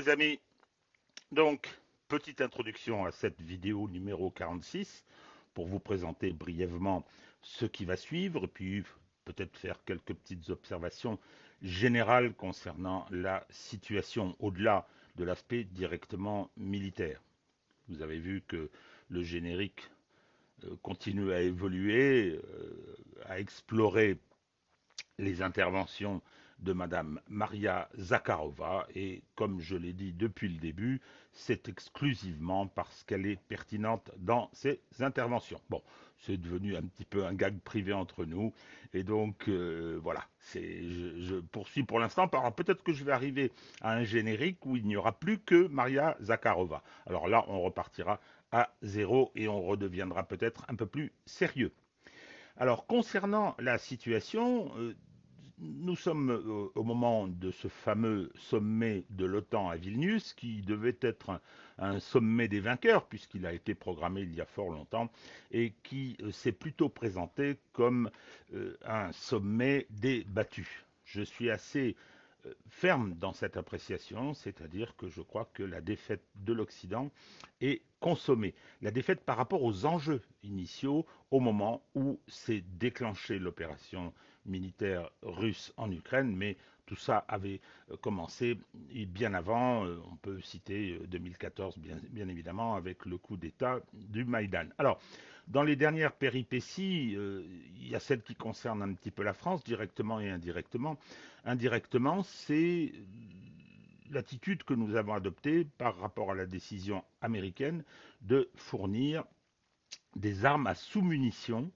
Mes amis. Donc, petite introduction à cette vidéo numéro 46 pour vous présenter brièvement ce qui va suivre, puis peut-être faire quelques petites observations générales concernant la situation au-delà de l'aspect directement militaire. Vous avez vu que le générique euh, continue à évoluer, euh, à explorer les interventions de Madame Maria Zakharova. Et comme je l'ai dit depuis le début, c'est exclusivement parce qu'elle est pertinente dans ses interventions. Bon, c'est devenu un petit peu un gag privé entre nous. Et donc, euh, voilà, je, je poursuis pour l'instant. par Peut-être que je vais arriver à un générique où il n'y aura plus que Maria Zakharova. Alors là, on repartira à zéro et on redeviendra peut-être un peu plus sérieux. Alors concernant la situation, euh, nous sommes euh, au moment de ce fameux sommet de l'OTAN à Vilnius, qui devait être un, sommet des vainqueurs, puisqu'il a été programmé il y a fort longtemps, et qui euh, s'est plutôt présenté comme euh, un sommet des battus. Je suis assez ferme dans cette appréciation, c'est-à-dire que je crois que la défaite de l'Occident est consommée. La défaite par rapport aux enjeux initiaux au moment où s'est déclenchée l'opération militaire russe en Ukraine, mais tout ça avait euh, commencé bien avant, euh, on peut citer 2014 euh, bien, évidemment, avec le coup d'État du Maïdan. Alors, dans les dernières péripéties, il y a celle qui concerne un petit peu la France, directement et indirectement. Indirectement, c'est l'attitude que nous avons adoptée par rapport à la décision américaine de fournir des armes à sous-munitions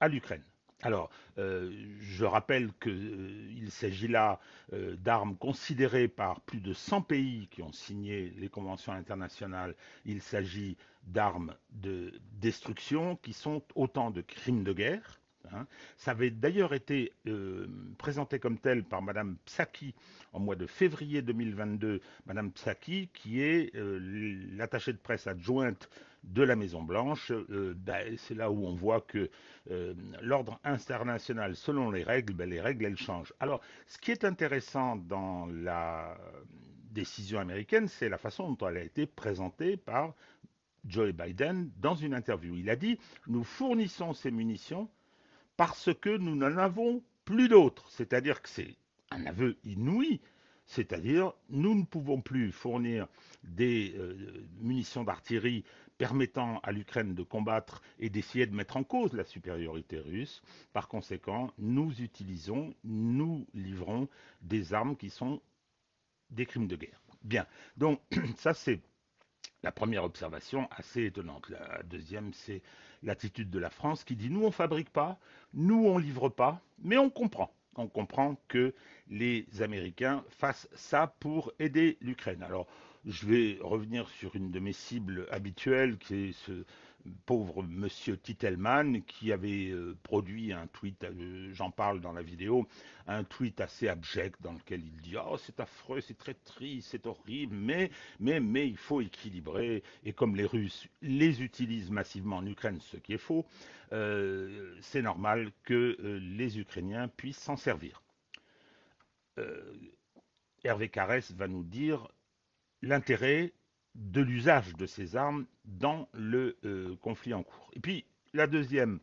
à l'Ukraine. Alors, euh, je rappelle qu'il euh, s'agit là euh, d'armes considérées par plus de 100 pays qui ont signé les conventions internationales. Il s'agit d'armes de destruction qui sont autant de crimes de guerre. Hein. Ça avait d'ailleurs été présenté comme tel par Madame Psaki en mois de février 2022. Madame Psaki, qui est l'attachée de presse adjointe de la Maison-Blanche, euh, bah, c'est là où on voit que euh, l'ordre international, selon les règles, ben, les règles, elles changent. Alors, ce qui est intéressant dans la décision américaine, c'est la façon dont elle a été présentée par Joe Biden dans une interview. Il a dit, nous fournissons ces munitions parce que nous n'en avons plus d'autres. C'est-à-dire que c'est un aveu inouï. C'est-à-dire, nous ne pouvons plus fournir des euh, munitions d'artillerie permettant à l'Ukraine de combattre et d'essayer de mettre en cause la supériorité russe. Par conséquent, nous utilisons, nous livrons des armes qui sont des crimes de guerre. Bien, donc ça c'est la première observation assez étonnante. La deuxième, c'est l'attitude de la France qui dit nous on fabrique pas, nous on livre pas, mais on comprend. On comprend que les Américains fassent ça pour aider l'Ukraine. Alors je vais revenir sur une de mes cibles habituelles, qui est ce pauvre monsieur Titelman, qui avait euh, produit un tweet, euh, j'en parle dans la vidéo, un tweet assez abject dans lequel il dit Oh, c'est affreux, c'est très triste, c'est horrible, mais, mais, mais il faut équilibrer. Et comme les Russes les utilisent massivement en Ukraine, ce qui est faux, euh, c'est normal que les Ukrainiens puissent s'en servir. Hervé Carès va nous dire l'intérêt de l'usage de ces armes dans le euh, conflit en cours. Et puis, la deuxième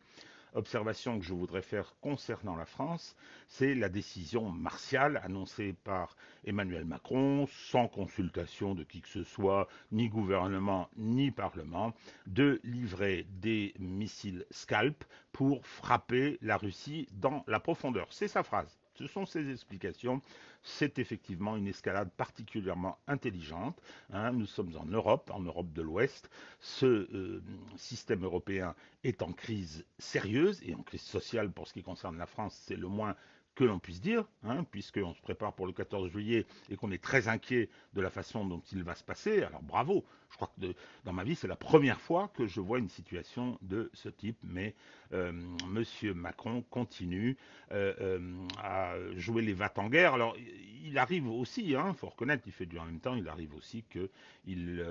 observation que je voudrais faire concernant la France, c'est la décision martiale annoncée par Emmanuel Macron, sans consultation de qui que ce soit, ni gouvernement, ni parlement, de livrer des missiles Scalp pour frapper la Russie dans la profondeur. C'est sa phrase. Ce sont ces explications. C'est effectivement une escalade particulièrement intelligente. Hein. nous sommes en Europe, en Europe de l'Ouest. Ce euh, système européen est en crise sérieuse et en crise sociale pour ce qui concerne la France, c'est le moins que l'on puisse dire, hein, puisqu'on se prépare pour le 14 juillet et qu'on est très inquiet de la façon dont il va se passer. Alors bravo je crois que dans ma vie, c'est la première fois que je vois une situation de ce type, mais M. Euh, Monsieur Macron continue euh, euh, à jouer les vats en guerre. Alors, il arrive aussi, il hein, faut reconnaître, il fait du en même temps, il arrive aussi qu'il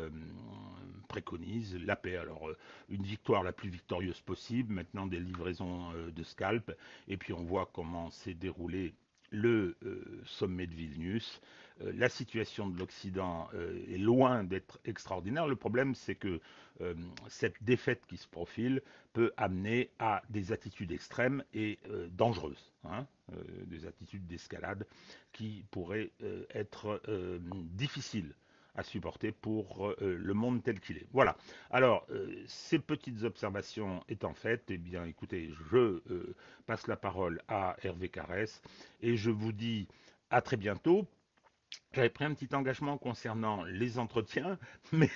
préconise la paix. Alors, une victoire la plus victorieuse possible, maintenant des livraisons de scalp, et puis on voit comment s'est déroulé le sommet de Vilnius. Euh, la situation de l'Occident euh, est loin d'être extraordinaire. Le problème, c'est que euh, cette défaite qui se profile peut amener à des attitudes extrêmes et dangereuses, hein, des attitudes d'escalade qui pourraient être difficiles à supporter pour le monde tel qu'il est. Voilà. Alors, ces petites observations étant faites, eh bien, écoutez, je passe la parole à Hervé Carès et je vous dis à très bientôt j'avais pris un petit engagement concernant les entretiens, mais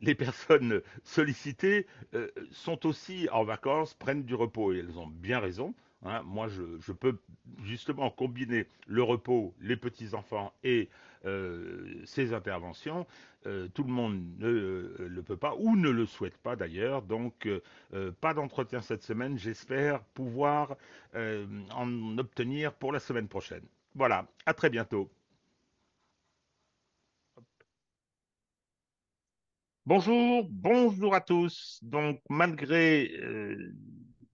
les personnes sollicitées euh, sont aussi en vacances, prennent du repos et elles ont bien raison. Hein. moi, je, peux justement combiner le repos, les petits-enfants et euh, ces interventions. Euh, tout le monde ne le peut pas ou ne le souhaite pas d'ailleurs. Donc, pas d'entretien cette semaine. J'espère pouvoir en obtenir pour la semaine prochaine. Voilà, à très bientôt. Bonjour, bonjour à tous. Donc, malgré euh,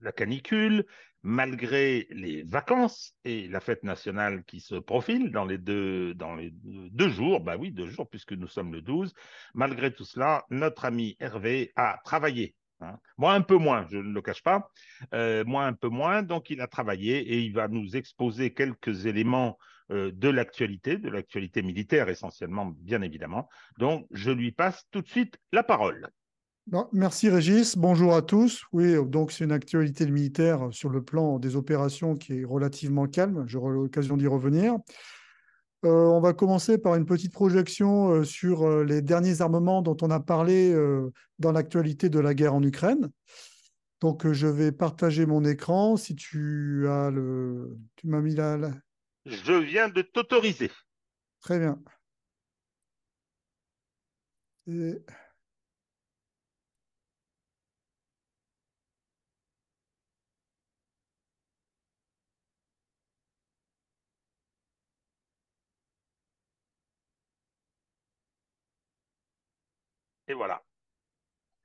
la canicule, malgré les vacances et la fête nationale qui se profile dans les deux, dans les jours, bah oui, deux jours puisque nous sommes le 12, malgré tout cela, notre ami Hervé a travaillé. Hein. Moi un peu moins, je ne le cache pas, euh, moi un peu moins, donc il a travaillé et il va nous exposer quelques éléments euh, de l'actualité, de l'actualité militaire essentiellement, bien évidemment. Donc, je lui passe tout de suite la parole. Merci Régis, bonjour à tous. Oui, donc c'est une actualité militaire sur le plan des opérations qui est relativement calme, j'aurai l'occasion d'y revenir. Euh, on va commencer par une petite projection euh, sur les derniers armements dont on a parlé dans l'actualité de la guerre en Ukraine. Donc je vais partager mon écran. Si tu as le, tu m'as mis la, la, je viens de t'autoriser. Très bien. Et... voilà.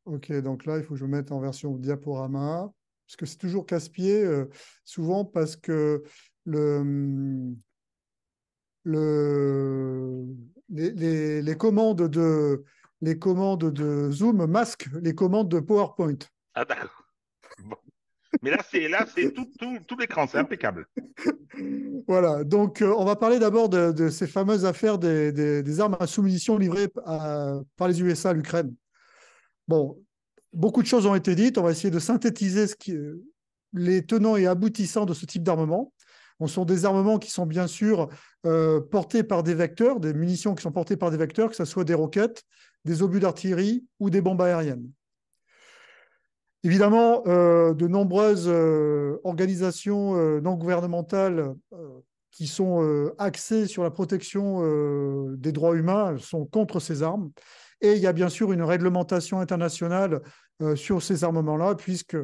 Ok, donc là, il faut que je mette en version diaporama, parce que c'est toujours casse-pied, euh, souvent parce que Mm, les, commandes de, les commandes de Zoom masquent les commandes de PowerPoint. Ah d'accord. Mais là, c'est là, c'est tout, tout, l'écran, c'est impeccable. Voilà. Donc, euh, on va parler d'abord de, ces fameuses affaires des, armes à soumission livrées euh, par les USA à l'Ukraine. Bon, beaucoup de choses ont été dites. On va essayer de synthétiser ce qui, euh, les tenants et aboutissants de ce type d'armement. Ce sont des armements qui sont bien sûr euh, portés par des vecteurs, des munitions qui sont portées par des vecteurs, que ce soit des roquettes, des obus d'artillerie ou des bombes aériennes. Évidemment, euh, de nombreuses euh, organisations non gouvernementales qui sont axées sur la protection des droits humains sont contre ces armes. Et il y a bien sûr une réglementation internationale sur ces armements-là, puisque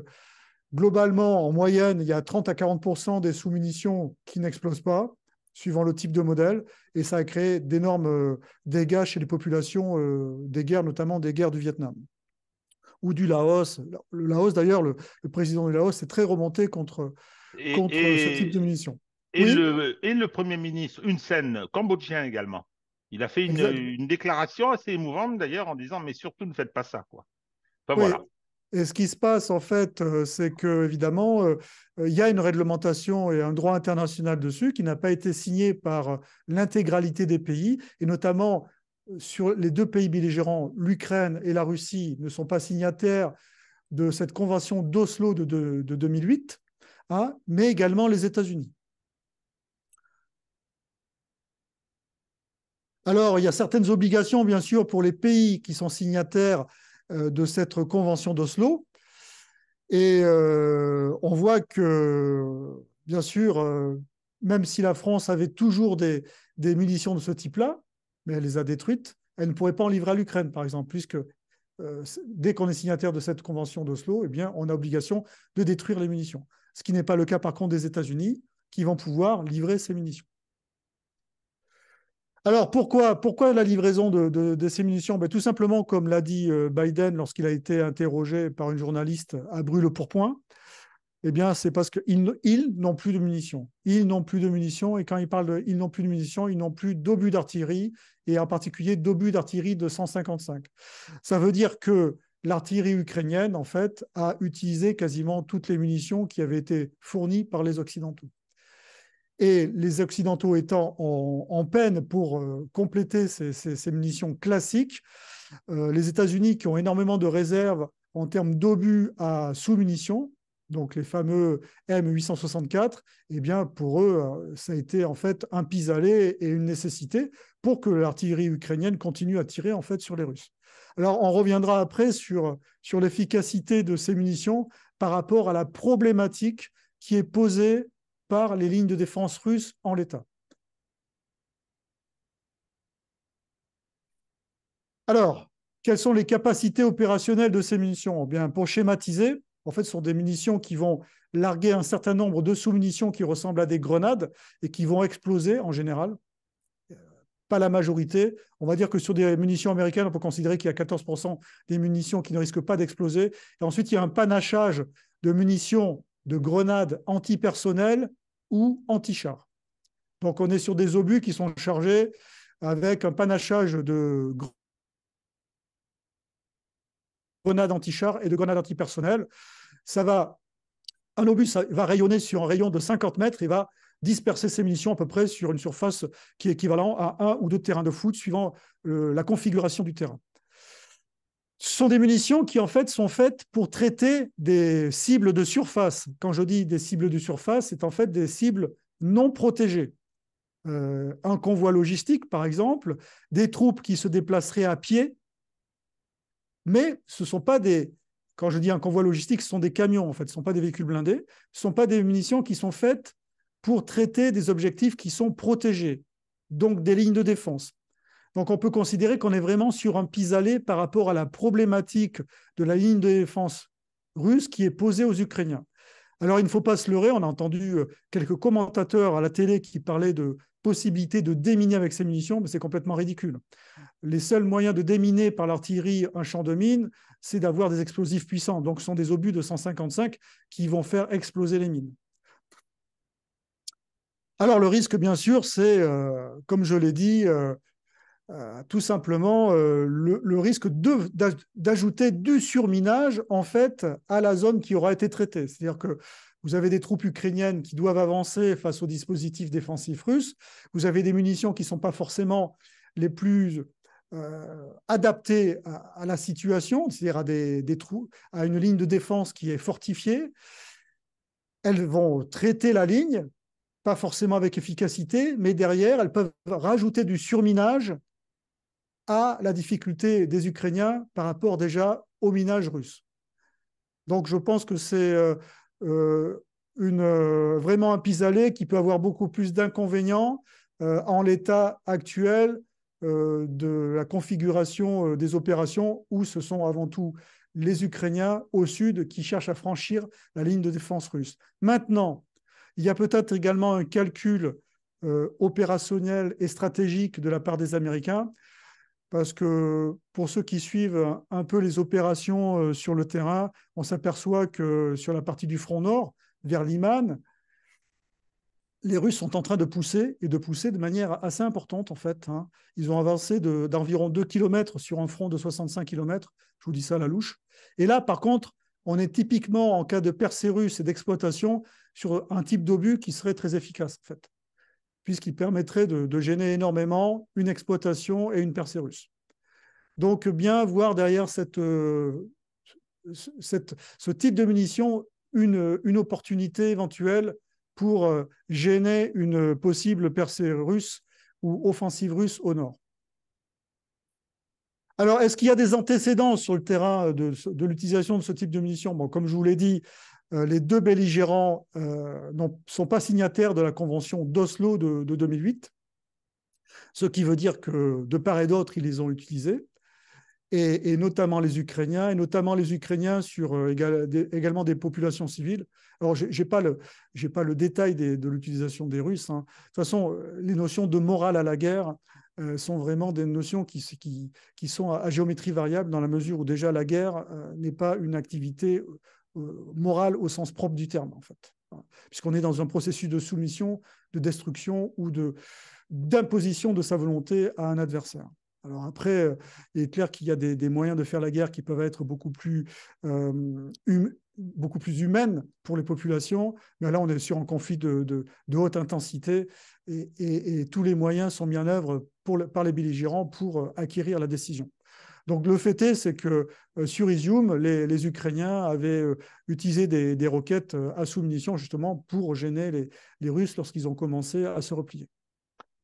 globalement, en moyenne, il y a 30 à 40 des sous-munitions qui n'explosent pas, suivant le type de modèle, et ça a créé d'énormes euh, dégâts chez les populations euh, des guerres, notamment des guerres du Vietnam ou du Laos. Le Laos, d'ailleurs, le, président du Laos s'est très remonté contre, ce type de munitions. Et, le, le Premier ministre, une scène cambodgien également. Il a fait une, déclaration assez émouvante d'ailleurs en disant mais surtout ne faites pas ça quoi. voilà. Et ce qui se passe, en fait, euh, c'est que, évidemment, euh, euh, il y a une réglementation et un droit international dessus qui n'a pas été signé par l'intégralité des pays, et notamment sur les deux pays belligérants, l'Ukraine et la Russie, ne sont pas signataires de cette convention d'Oslo de, 2008, hein, mais également les États-Unis. Alors, il y a certaines obligations, bien sûr, pour les pays qui sont signataires euh, de cette convention d'Oslo. Et euh, on voit que, bien sûr, euh, même si la France avait toujours des, des munitions de ce type-là, mais elle les a détruites, elle ne pourrait pas en livrer à l'Ukraine, par exemple, puisque dès qu'on est signataire de cette convention d'Oslo, et eh bien, on a obligation de détruire les munitions. Ce qui n'est pas le cas, par contre, des États-Unis, qui vont pouvoir livrer ces munitions. Alors pourquoi, la livraison de, ces munitions ben, Tout simplement, comme l'a dit euh, Biden lorsqu'il a été interrogé par une journaliste à Brûle-Pourpoint, eh bien, c'est parce qu'ils n'ont plus de munitions. Ils n'ont plus de munitions, et quand ils parlent ils n'ont plus de munitions, ils n'ont plus d'obus d'artillerie, et en particulier d'obus d'artillerie de 155. Ça veut dire que l'artillerie ukrainienne, en fait, a utilisé quasiment toutes les munitions qui avaient été fournies par les Occidentaux et les Occidentaux étant en, peine pour euh, compléter ces, munitions classiques, euh, les États-Unis qui ont énormément de réserves en termes d'obus à sous-munitions, donc les fameux M864, eh bien pour eux, euh, ça a été en fait un pis-aller et une nécessité pour que l'artillerie ukrainienne continue à tirer en fait sur les Russes. Alors on reviendra après sur, sur l'efficacité de ces munitions par rapport à la problématique qui est posée par les lignes de défense russes en l'état. Alors, quelles sont les capacités opérationnelles de ces munitions eh Bien, Pour schématiser, en fait, ce sont des munitions qui vont larguer un certain nombre de sous-munitions qui ressemblent à des grenades et qui vont exploser en général. Euh, pas la majorité. On va dire que sur des munitions américaines, on peut considérer qu'il y a 14% des munitions qui ne risquent pas d'exploser. Et ensuite, il y a un panachage de munitions de grenades antipersonnelles ou anti-char. Donc on est sur des obus qui sont chargés avec un panachage de grenades anti-char et de grenades antipersonnelles. Ça va, un obus va rayonner sur un rayon de 50 mètres et va disperser ses munitions à peu près sur une surface qui est équivalente à un ou deux terrains de foot suivant euh, la configuration du terrain. Ce sont des munitions qui, en fait, sont faites pour traiter des cibles de surface. Quand je dis des cibles de surface, c'est en fait des cibles non protégées. Euh, un convoi logistique, par exemple, des troupes qui se déplaceraient à pied, mais ce ne sont pas des, quand je dis un convoi logistique, ce sont des camions, en fait, ce ne sont pas des véhicules blindés, ce ne sont pas des munitions qui sont faites pour traiter des objectifs qui sont protégés, donc des lignes de défense. Donc on peut considérer qu'on est vraiment sur un pis-aller par rapport à la problématique de la ligne de défense russe qui est posée aux Ukrainiens. Alors il ne faut pas se leurrer, on a entendu euh, quelques commentateurs à la télé qui parlaient de possibilité de déminer avec ces munitions, mais c'est complètement ridicule. Les seuls moyens de déminer par l'artillerie un champ de mine, c'est d'avoir des explosifs puissants. Donc ce sont des obus de 155 qui vont faire exploser les mines. Alors le risque, bien sûr, c'est, euh, comme je l'ai dit, euh, euh, tout simplement euh, le, risque d'ajouter du surminage en fait à la zone qui aura été traitée. C'est-à-dire que vous avez des troupes ukrainiennes qui doivent avancer face au dispositif défensif russe. Vous avez des munitions qui ne sont pas forcément les plus euh, adaptées à, la situation, c'est-à-dire à, des à une ligne de défense qui est fortifiée. Elles vont traiter la ligne, pas forcément avec efficacité, mais derrière, elles peuvent rajouter du surminage à la difficulté des Ukrainiens par rapport déjà au minage russe. Donc je pense que c'est euh, euh, euh, vraiment un pis-aller qui peut avoir beaucoup plus d'inconvénients en l'état actuel de la configuration des opérations où ce sont avant tout les Ukrainiens au sud qui cherchent à franchir la ligne de défense russe. Maintenant, il y a peut-être également un calcul opérationnel et stratégique de la part des Américains parce que pour ceux qui suivent un peu les opérations euh, sur le terrain, on s'aperçoit que sur la partie du front nord, vers Liman, les Russes sont en train de pousser et de pousser de manière assez importante en fait. Hein. Ils ont avancé d'environ 2 km sur un front de 65 km, je vous dis ça à la louche. Et là, par contre, on est typiquement en cas de percée russe et d'exploitation sur un type d'obus qui serait très efficace en fait puisqu'il permettrait de, gêner énormément une exploitation et une percée russe. Donc, bien voir derrière cette, euh, ce type de munitions une, une opportunité éventuelle pour euh, gêner une possible percée russe ou offensive russe au nord. Alors, est-ce qu'il y a des antécédents sur le terrain de, l'utilisation de ce type de munitions bon, Comme je vous l'ai dit, euh, les deux belligérants euh, ne sont pas signataires de la Convention d'Oslo de, 2008, ce qui veut dire que de part et d'autre, ils les ont utilisés. Et, notamment les Ukrainiens, et notamment les Ukrainiens sur euh, également des populations civiles. Alors, je n'ai pas, le détail de l'utilisation des Russes. Hein. De toute façon, les notions de morale à la guerre sont vraiment des notions qui, sont à, géométrie variable dans la mesure où déjà la guerre n'est pas une activité euh, morale au sens propre du terme, en fait. Puisqu'on est dans un processus de soumission, de destruction ou de, d'imposition de sa volonté à un adversaire. Alors après, euh, il est clair qu'il y a des, moyens de faire la guerre qui peuvent être beaucoup plus, euh, hum, beaucoup plus humaines pour les populations, mais là on est sur un conflit de, haute intensité et, tous les moyens sont mis en œuvre pour, par les belligérants pour acquérir la décision. Donc le fait est, c'est que euh, sur Izium, les, Ukrainiens avaient euh, utilisé des, roquettes euh, à sous justement pour gêner les, Russes lorsqu'ils ont commencé à se replier.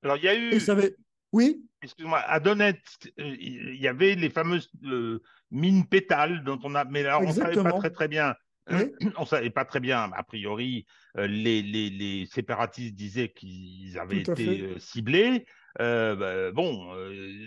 Alors il y a eu... Oui Excuse-moi, à Donetsk, il y avait les fameuses mines pétales dont on a... Mais là, on ne savait pas très très bien. On ne savait pas très bien. A priori, les, séparatistes disaient qu'ils avaient été ciblés. Bah, bon,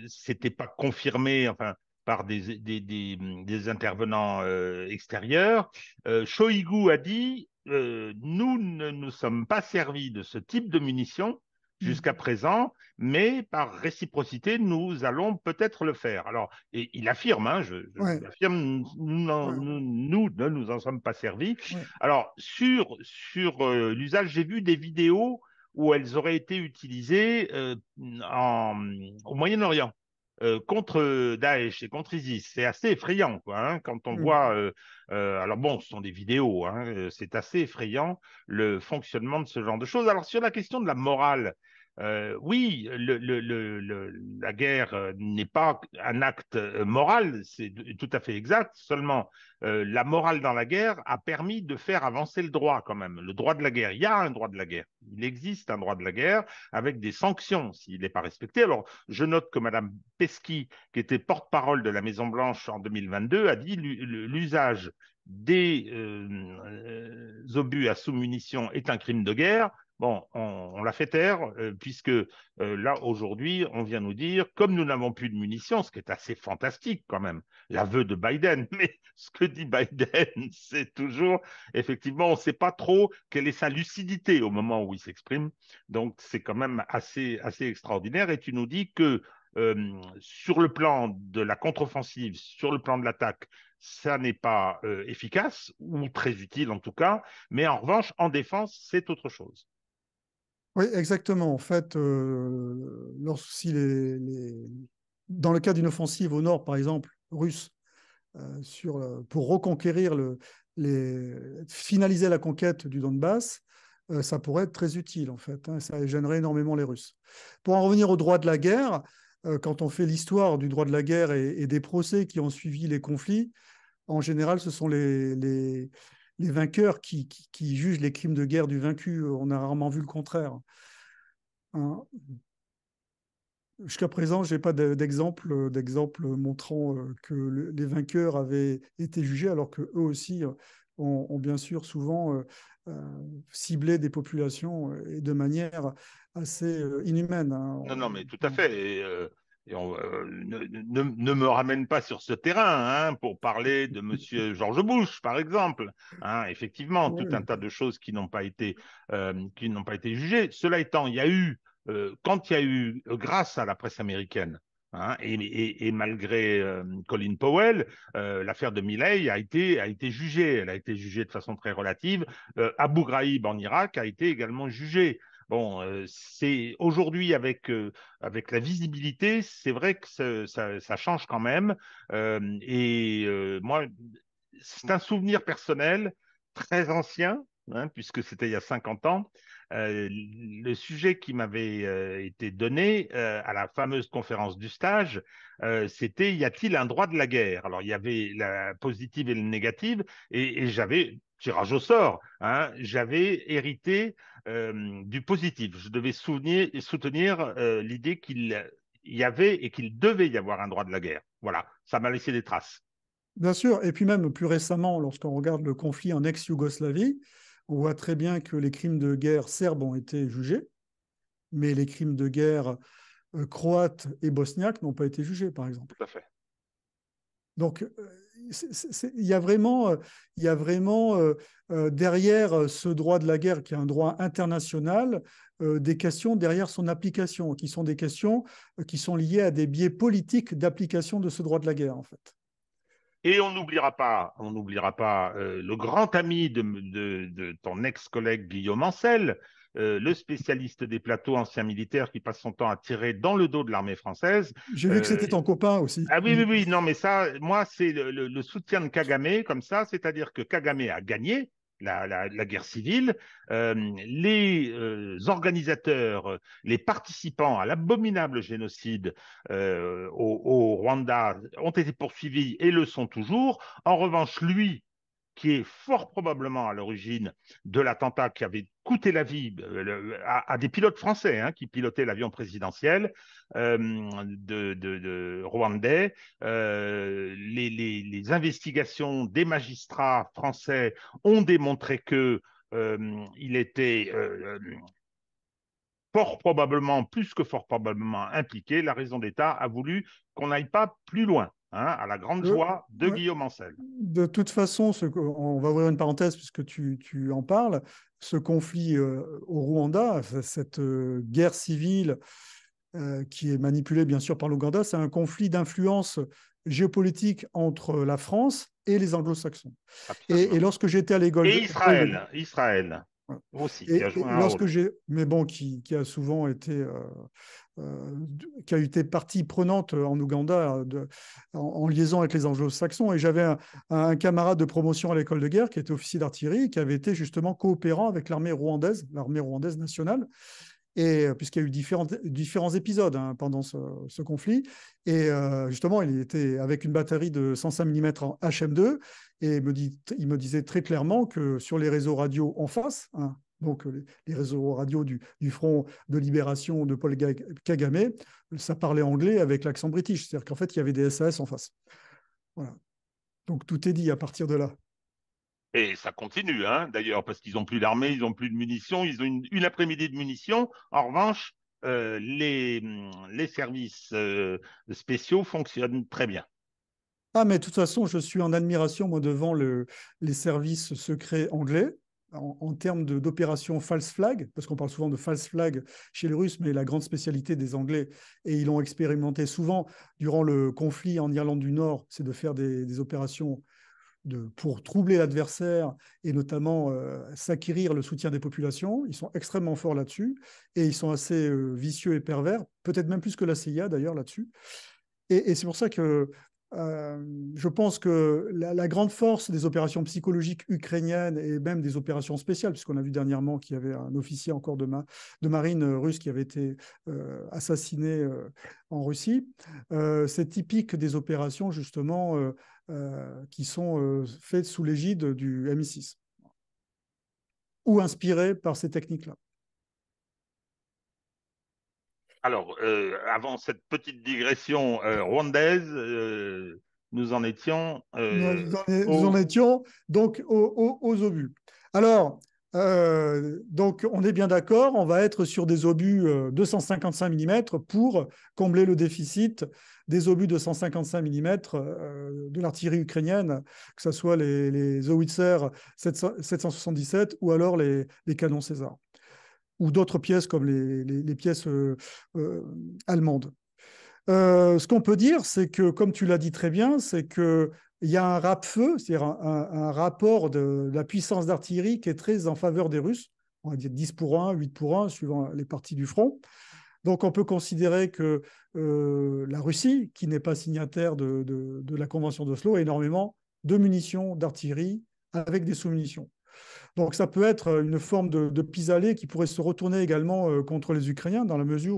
c'était pas confirmé. Enfin, par des, des, intervenants euh, extérieurs. Euh, Shoigu a dit euh, Nous ne nous sommes pas servis de ce type de munitions jusqu'à mm-hmm. présent, mais par réciprocité, nous allons peut-être le faire. Alors, il affirme, hein, je, nous, ne nous en sommes pas servis. Alors, sur, sur l'usage, j'ai vu des vidéos où elles auraient été utilisées en, au Moyen-Orient. Euh, contre Daesh et contre ISIS. C'est assez effrayant hein, quand on mm. voit. Euh, euh, alors bon, ce sont des vidéos, hein, c'est assez effrayant le fonctionnement de ce genre de choses. Alors sur la question de la morale, euh, oui, la guerre euh, n'est pas un acte euh, moral, c'est tout à fait exact, seulement la morale dans la guerre a permis de faire avancer le droit quand même, le droit de la guerre. Il y a un droit de la guerre, il existe un droit de la guerre avec des sanctions s'il n'est pas respecté. Alors, je note que Mme Pesky, qui était porte-parole de la Maison-Blanche en 2022, a dit l'usage des obus à sous-munitions est un crime de guerre Bon, on, l'a fait taire, euh, puisque euh, là, aujourd'hui, on vient nous dire, comme nous n'avons plus de munitions, ce qui est assez fantastique quand même, l'aveu de Biden, mais ce que dit Biden, c'est toujours, effectivement, on ne sait pas trop quelle est sa lucidité au moment où il s'exprime. Donc, c'est quand même assez, assez extraordinaire. Et tu nous dis que euh, sur le plan de la contre-offensive, sur le plan de l'attaque, ça n'est pas efficace, ou très utile en tout cas, mais en revanche, en défense, c'est autre chose. Oui, exactement. En fait, euh, les, dans le cas d'une offensive au nord, par exemple, russe, euh, sur, euh, pour reconquérir, le, les... finaliser la conquête du Donbass, ça pourrait être très utile, en fait. Hein. ça gênerait énormément les Russes. Pour en revenir au droit de la guerre, quand on fait l'histoire du droit de la guerre et, et, des procès qui ont suivi les conflits, en général, ce sont les, les, les vainqueurs qui, jugent les crimes de guerre du vaincu. Euh, on a rarement vu le contraire. Hein. Jusqu'à présent, je n'ai pas d'exemple, euh, d'exemple montrant euh, que les vainqueurs avaient été jugés, alors qu'eux aussi ont, bien sûr souvent ciblé des populations et de manière assez inhumaine. Hein. Non, non, mais tout à fait. Et, euh, ne, me ramène pas sur ce terrain hein, pour parler de M. George Bush, par exemple. Hein, effectivement, tout un tas de choses qui n'ont pas, été, euh, pas été jugées. Cela étant, il y a eu, euh, quand il y a eu, grâce à la presse américaine, hein, et, malgré Colin Powell, l'affaire de Milley a été, a été jugée. Elle a été jugée de façon très relative. Abu Ghraib en Irak a été également jugée. Bon, euh, c'est aujourd'hui avec, euh, avec la visibilité, c'est vrai que ça, change quand même. Euh, et moi, c'est un souvenir personnel très ancien, hein, puisque c'était il y a 50 ans. le sujet qui m'avait été donné à la fameuse conférence du stage, c'était y a-t-il un droit de la guerre Alors il y avait la positive et la négative, et j'avais tirage au sort, hein. j'avais hérité euh, du positif. Je devais soutenir euh, l'idée qu'il y avait et qu'il devait y avoir un droit de la guerre. Voilà, ça m'a laissé des traces. Bien sûr, et puis même plus récemment, lorsqu'on regarde le conflit en ex-Yougoslavie, on voit très bien que les crimes de guerre serbes ont été jugés, mais les crimes de guerre euh, croates et bosniaques n'ont pas été jugés, par exemple. Tout à fait. Donc, euh, il y a vraiment, euh, euh, derrière ce droit de la guerre, qui est un droit international, des questions derrière son application, qui sont des questions qui sont liées à des biais politiques d'application de ce droit de la guerre, en fait. Et on n'oubliera pas, on n'oubliera pas le grand ami de, de ton ex-collègue Guillaume Ancel, euh, le spécialiste des plateaux, anciens militaires qui passe son temps à tirer dans le dos de l'armée française. J'ai vu que euh, c'était ton copain aussi. Ah oui, oui, mm. oui, non, mais ça, moi, c'est le, soutien de Kagame comme ça, c'est-à-dire que Kagame a gagné, la, guerre civile, euh, les organisateurs, les participants à l'abominable génocide au, Rwanda ont été poursuivis et le sont toujours. En revanche, lui, qui est fort probablement à l'origine de l'attentat qui avait coûté la vie euh, à, des pilotes français hein, qui pilotaient l'avion présidentiel euh, de, rwandais. Euh, les, investigations des magistrats français ont démontré qu'il il était fort probablement, plus que fort probablement impliqué. La raison d'État a voulu qu'on n'aille pas plus loin. Hein, à la grande euh, joie de, Guillaume Ancel. De toute façon, on va ouvrir une parenthèse puisque tu, en parles. Ce conflit euh, au Rwanda, cette euh, guerre civile qui est manipulée bien sûr par l'Ouganda, c'est un conflit d'influence géopolitique entre la France et les anglo-saxons. Et, lorsque j'étais à l'école... Et Israël, Israël qui a lorsque j'ai, mais bon, qui, a souvent été, euh, euh, qui a été partie prenante en Ouganda en, liaison avec les anglo-saxons. Et j'avais un, un, camarade de promotion à l'école de guerre qui était officier d'artillerie, qui avait été justement coopérant avec l'armée rwandaise, l'armée rwandaise nationale, euh, puisqu'il y a eu différents, différents épisodes hein, pendant ce, conflit. Et euh, justement, il était avec une batterie de 105 mm en HM2, et me dit, il me disait très clairement que sur les réseaux radio en face, hein, donc les réseaux radio du, du, Front de Libération de Paul Kagame, ça parlait anglais avec l'accent british, c'est-à-dire qu'en fait, il y avait des SAS en face. Voilà. Donc tout est dit à partir de là. Et ça continue, hein, d'ailleurs, parce qu'ils n'ont plus d'armée, ils n'ont plus de munitions, ils ont une, après-midi de munitions. En revanche, euh, les, les, services euh, spéciaux fonctionnent très bien. Ah, mais de toute façon, je suis en admiration, moi, devant le, les services secrets anglais. En, termes d'opérations false flag, parce qu'on parle souvent de false flag chez les Russes, mais la grande spécialité des Anglais, et ils l'ont expérimenté souvent durant le conflit en Irlande du Nord, c'est de faire des opérations pour troubler l'adversaire et notamment euh, s'acquérir le soutien des populations. Ils sont extrêmement forts là-dessus et ils sont assez euh, vicieux et pervers, peut-être même plus que la CIA d'ailleurs là-dessus. et c'est pour ça que euh, je pense que la, grande force des opérations psychologiques ukrainiennes et même des opérations spéciales, puisqu'on a vu dernièrement qu'il y avait un officier encore de, de marine euh, russe qui avait été euh, assassiné en Russie, c'est typique des opérations justement qui sont faites sous l'égide du MI6 ou inspirées par ces techniques-là alors, euh, avant cette petite digression euh, rwandaise, euh, nous en étions. Nous en, étions donc aux, obus. Alors, donc on est bien d'accord, on va être sur des obus 255 mm pour combler le déficit des obus de 155 mm de l'artillerie ukrainienne, que ce soit les, les 777 ou alors les canons César ou d'autres pièces comme les, pièces euh, euh, allemandes. Euh, ce qu'on peut dire, c'est que, comme tu l'as dit très bien, c'est que il y a un rap-feu, c'est-à-dire un, rapport de, la puissance d'artillerie qui est très en faveur des Russes. On va dire 10 pour 1, 8 pour 1, suivant les parties du front. Donc on peut considérer que la Russie, qui n'est pas signataire de, de la Convention d'Oslo, a énormément de munitions d'artillerie avec des sous-munitions. Donc ça peut être euh, une forme de, de pis-aller qui pourrait se retourner également euh, contre les Ukrainiens dans la mesure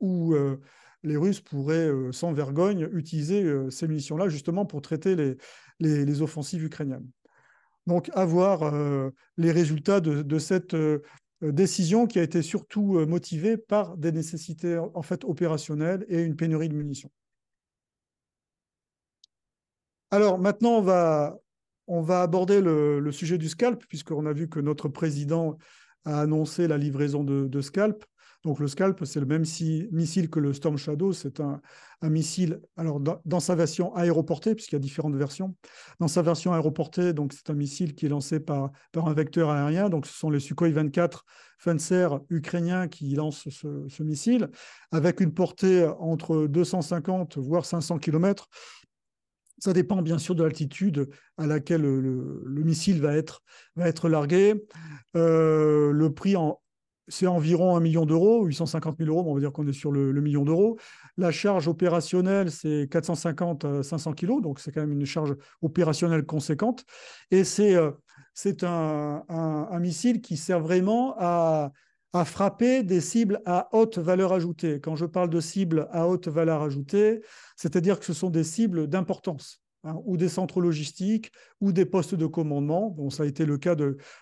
où, euh, les Russes pourraient sans vergogne utiliser ces munitions-là justement pour traiter les, offensives ukrainiennes. Donc avoir les résultats de, cette décision qui a été surtout motivée par des nécessités en fait opérationnelles et une pénurie de munitions. Alors maintenant, on va on va aborder le, sujet du scalp, puisqu'on a vu que notre président a annoncé la livraison de, scalp. Donc le scalp, c'est le même missile que le Storm Shadow. C'est un, missile, alors dans, sa version aéroportée, puisqu'il y a différentes versions. Dans sa version aéroportée, donc c'est un missile qui est lancé par, un vecteur aérien. Donc ce sont les Sukhoi 24 Fencer ukrainiens qui lancent ce, ce, missile, avec une portée entre 250 voire 500 km. Ça dépend bien sûr de l'altitude à laquelle le, missile va être, va être largué. Euh, le prix, en, c'est environ 1 million d'euros, 850 000 euros, on va dire qu'on est sur le, million d'euros. La charge opérationnelle, c'est 450 500 euh, kilos, donc c'est quand même une charge opérationnelle conséquente. Et c'est, euh, c'est un, missile qui sert vraiment à à frapper des cibles à haute valeur ajoutée. Quand je parle de cibles à haute valeur ajoutée, c'est-à-dire que ce sont des cibles d'importance. Hein, ou des centres logistiques, ou des postes de commandement. Bon, ça a été le cas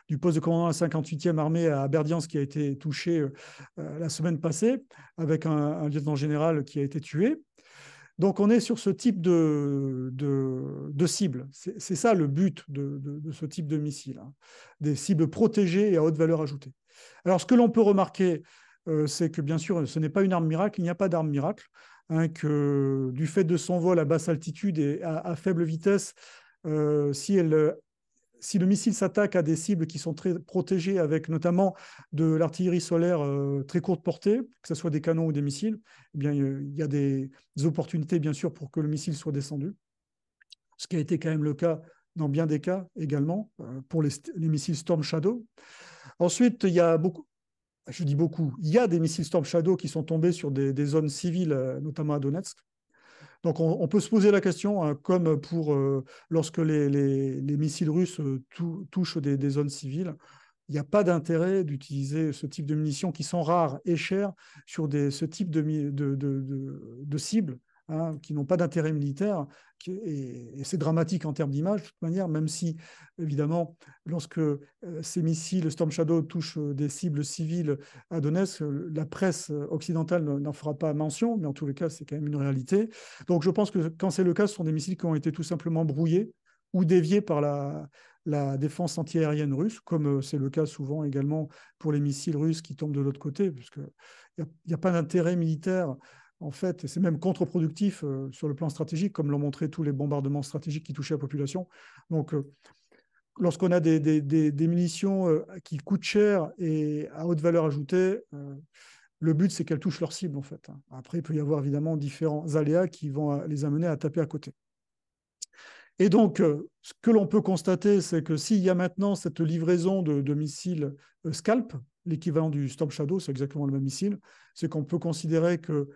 du poste de commandement de la 58e armée à Aberdiens qui a été touché euh, euh, la semaine passée, avec un, lieutenant général qui a été tué. Donc on est sur ce type de, de, C'est ça le but de, ce type de missile, hein. des cibles protégées et à haute valeur ajoutée. Alors, ce que l'on peut remarquer, euh, c'est que bien sûr, ce n'est pas une arme miracle, il n'y a pas d'arme miracle, hein, que du fait de son vol à basse altitude et à, faible vitesse, euh, si, le missile s'attaque à des cibles qui sont très protégées, avec notamment de l'artillerie solaire euh, très courte portée, que ce soit des canons ou des missiles, eh bien, il y a des, opportunités, bien sûr, pour que le missile soit descendu, ce qui a été quand même le cas dans bien des cas également, pour les missiles Storm Shadow. Ensuite, il y a beaucoup, je dis beaucoup, il y a des missiles Storm Shadow qui sont tombés sur des, zones civiles, euh, notamment à Donetsk. Donc on, peut se poser la question, hein, comme pour euh, lorsque les, missiles russes euh, touchent des, zones civiles, il n'y a pas d'intérêt d'utiliser ce type de munitions qui sont rares et chères sur ce type de, cibles hein, qui n'ont pas d'intérêt militaire, et, c'est dramatique en termes d'image, de toute manière, même si, évidemment, lorsque euh, ces missiles Storm Shadow touchent euh, des cibles civiles à Donetsk, euh, la presse occidentale n'en fera pas mention, mais en tous les cas, c'est quand même une réalité. Donc je pense que quand c'est le cas, ce sont des missiles qui ont été tout simplement brouillés ou déviés par la, défense antiaérienne russe, comme c'est le cas souvent également pour les missiles russes qui tombent de l'autre côté, puisqu'il n'y a, a, pas d'intérêt militaire en fait, c'est même contre-productif euh, sur le plan stratégique, comme l'ont montré tous les bombardements stratégiques qui touchaient la population. Donc, euh, lorsqu'on a des, munitions euh, qui coûtent cher et à haute valeur ajoutée, le but, c'est qu'elles touchent leur cible, en fait. Hein. Après, il peut y avoir évidemment différents aléas qui vont les amener à taper à côté. Et donc, ce que l'on peut constater, c'est que s'il y a maintenant cette livraison de, de missiles Scalp, l'équivalent du Storm Shadow, c'est exactement le même missile, c'est qu'on peut considérer que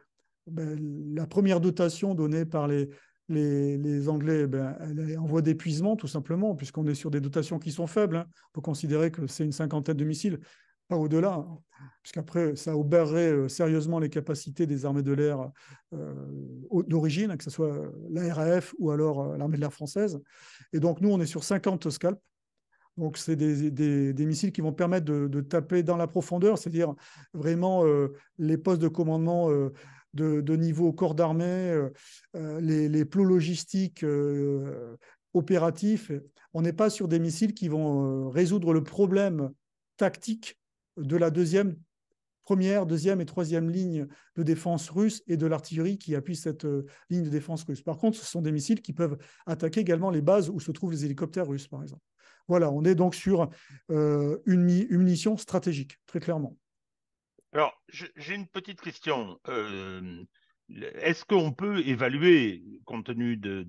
ben, la première dotation donnée par les, les, Anglais, ben, elle est en voie d'épuisement, tout simplement, puisqu'on est sur des dotations qui sont faibles. Il hein. On considérer que c'est une cinquantaine de missiles, pas au-delà, hein. puisqu'après, ça obérerait euh, sérieusement les capacités des armées de l'air euh, d'origine, hein, que ce soit euh, la RAF ou alors l'armée de l'air française. Et donc, nous, on est sur 50 scalps. Donc, c'est des, missiles qui vont permettre de, taper dans la profondeur, c'est-à-dire vraiment les postes de commandement de, niveau corps d'armée, euh, euh, les, plots logistiques euh, opératifs. On n'est pas sur des missiles qui vont résoudre le problème tactique de la deuxième, première, deuxième et troisième ligne de défense russe et de l'artillerie qui appuie cette ligne de défense russe. Par contre, ce sont des missiles qui peuvent attaquer également les bases où se trouvent les hélicoptères russes, par exemple. Voilà, on est donc sur une munition stratégique, très clairement. Alors, j'ai une petite question. Euh, est-ce qu'on peut évaluer, compte tenu de,